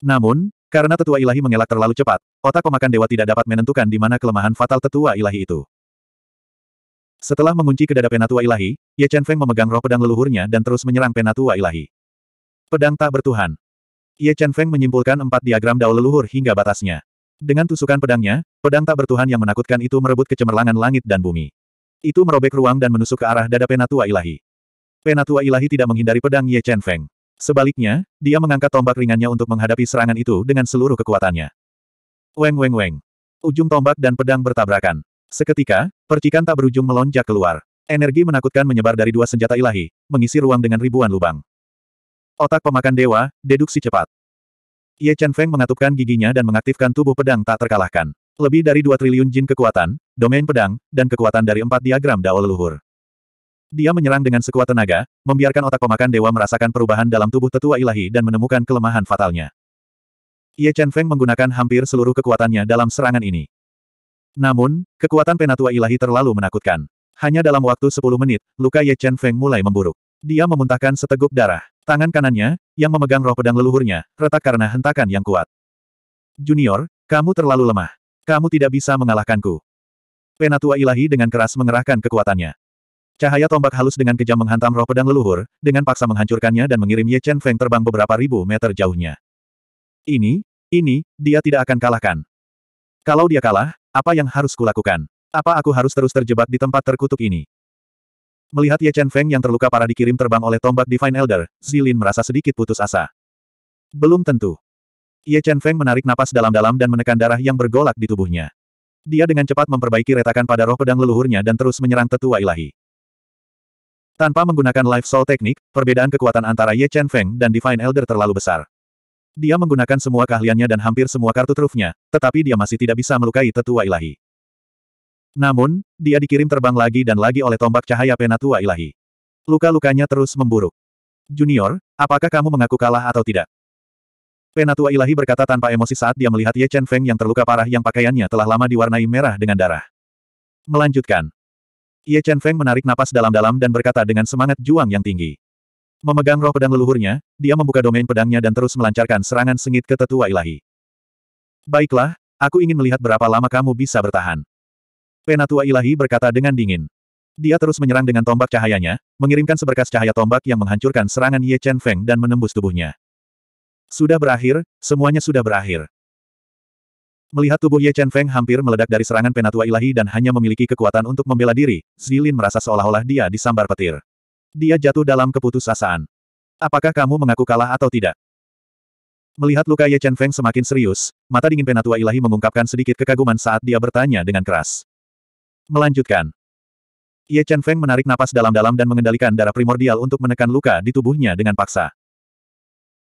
Namun, karena tetua ilahi mengelak terlalu cepat, otak pemakan dewa tidak dapat menentukan di mana kelemahan fatal tetua ilahi itu. Setelah mengunci ke dada Penatua Ilahi, Ye Chen Feng memegang roh pedang leluhurnya dan terus menyerang Penatua Ilahi. Pedang tak bertuhan. Ye Chen Feng menyimpulkan empat diagram dao leluhur hingga batasnya. Dengan tusukan pedangnya, pedang tak bertuhan yang menakutkan itu merebut kecemerlangan langit dan bumi. Itu merobek ruang dan menusuk ke arah dada Penatua Ilahi. Penatua Ilahi tidak menghindari pedang Ye Chen Feng. Sebaliknya, dia mengangkat tombak ringannya untuk menghadapi serangan itu dengan seluruh kekuatannya. Weng weng weng. Ujung tombak dan pedang bertabrakan. Seketika, percikan tak berujung melonjak keluar. Energi menakutkan menyebar dari dua senjata ilahi, mengisi ruang dengan ribuan lubang. Otak pemakan dewa, deduksi cepat. Ye Chen Feng mengatupkan giginya dan mengaktifkan tubuh pedang tak terkalahkan. Lebih dari dua triliun jin kekuatan, domain pedang, dan kekuatan dari empat diagram dao leluhur. Dia menyerang dengan sekuat tenaga, membiarkan otak pemakan dewa merasakan perubahan dalam tubuh tetua ilahi dan menemukan kelemahan fatalnya. Ye Chen Feng menggunakan hampir seluruh kekuatannya dalam serangan ini. Namun, kekuatan penatua ilahi terlalu menakutkan. Hanya dalam waktu 10 menit, luka Ye Chen Feng mulai memburuk. Dia memuntahkan seteguk darah. Tangan kanannya, yang memegang roh pedang leluhurnya, retak karena hentakan yang kuat. Junior, kamu terlalu lemah. Kamu tidak bisa mengalahkanku. Penatua ilahi dengan keras mengerahkan kekuatannya. Cahaya tombak halus dengan kejam menghantam roh pedang leluhur, dengan paksa menghancurkannya dan mengirim Ye Chen Feng terbang beberapa ribu meter jauhnya. Ini, ini, dia tidak akan kalahkan. Kalau dia kalah, apa yang harus kulakukan? Apa aku harus terus terjebak di tempat terkutuk ini? Melihat Ye Chen Feng yang terluka parah dikirim terbang oleh tombak Divine Elder, Zilin merasa sedikit putus asa. Belum tentu. Ye Chen Feng menarik napas dalam-dalam dan menekan darah yang bergolak di tubuhnya. Dia dengan cepat memperbaiki retakan pada roh pedang leluhurnya dan terus menyerang tetua ilahi. Tanpa menggunakan Life Soul Teknik, perbedaan kekuatan antara Ye Chen Feng dan Divine Elder terlalu besar. Dia menggunakan semua keahliannya dan hampir semua kartu trufnya, tetapi dia masih tidak bisa melukai tetua ilahi. Namun, dia dikirim terbang lagi dan lagi oleh tombak cahaya penatua ilahi. Luka-lukanya terus memburuk. Junior, apakah kamu mengaku kalah atau tidak? Penatua ilahi berkata tanpa emosi saat dia melihat Ye Chen Feng yang terluka parah yang pakaiannya telah lama diwarnai merah dengan darah. Melanjutkan. Ye Chen Feng menarik napas dalam-dalam dan berkata dengan semangat juang yang tinggi. Memegang roh pedang leluhurnya, dia membuka domain pedangnya dan terus melancarkan serangan sengit ke tetua ilahi. Baiklah, aku ingin melihat berapa lama kamu bisa bertahan. Penatua ilahi berkata dengan dingin. Dia terus menyerang dengan tombak cahayanya, mengirimkan seberkas cahaya tombak yang menghancurkan serangan Ye Chen Feng dan menembus tubuhnya. Sudah berakhir, semuanya sudah berakhir. Melihat tubuh Ye Chen Feng hampir meledak dari serangan penatua ilahi dan hanya memiliki kekuatan untuk membela diri, Zilin merasa seolah-olah dia disambar petir. Dia jatuh dalam keputusasaan. Apakah kamu mengaku kalah atau tidak? Melihat luka Ye Chen Feng semakin serius, mata dingin penatua ilahi mengungkapkan sedikit kekaguman saat dia bertanya dengan keras. Melanjutkan. Ye Chen Feng menarik napas dalam-dalam dan mengendalikan darah primordial untuk menekan luka di tubuhnya dengan paksa.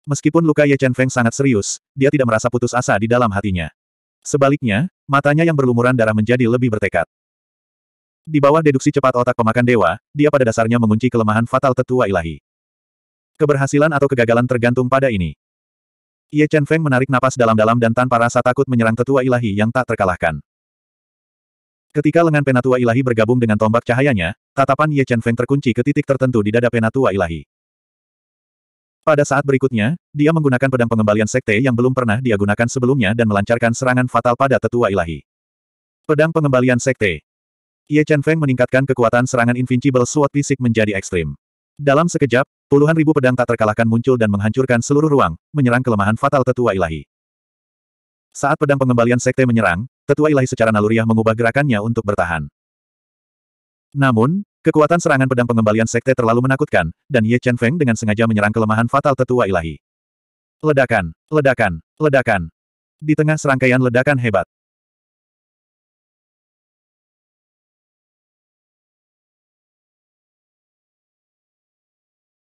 Meskipun luka Ye Chen Feng sangat serius, dia tidak merasa putus asa di dalam hatinya. Sebaliknya, matanya yang berlumuran darah menjadi lebih bertekad. Di bawah deduksi cepat otak pemakan dewa, dia pada dasarnya mengunci kelemahan fatal tetua ilahi. Keberhasilan atau kegagalan tergantung pada ini. Ye Chen Feng menarik napas dalam-dalam dan tanpa rasa takut menyerang tetua ilahi yang tak terkalahkan. Ketika lengan penatua ilahi bergabung dengan tombak cahayanya, tatapan Ye Chen Feng terkunci ke titik tertentu di dada penatua ilahi. Pada saat berikutnya, dia menggunakan pedang pengembalian sekte yang belum pernah dia gunakan sebelumnya dan melancarkan serangan fatal pada tetua ilahi. Pedang pengembalian sekte, Ye Chen Feng meningkatkan kekuatan serangan Invincible Sword fisik menjadi ekstrim. Dalam sekejap, puluhan ribu pedang tak terkalahkan muncul dan menghancurkan seluruh ruang, menyerang kelemahan fatal tetua ilahi. Saat pedang pengembalian sekte menyerang, tetua ilahi secara naluriah mengubah gerakannya untuk bertahan. Namun, kekuatan serangan pedang pengembalian sekte terlalu menakutkan, dan Ye Chen Feng dengan sengaja menyerang kelemahan fatal tetua ilahi. Ledakan, ledakan, ledakan. Di tengah serangkaian ledakan hebat,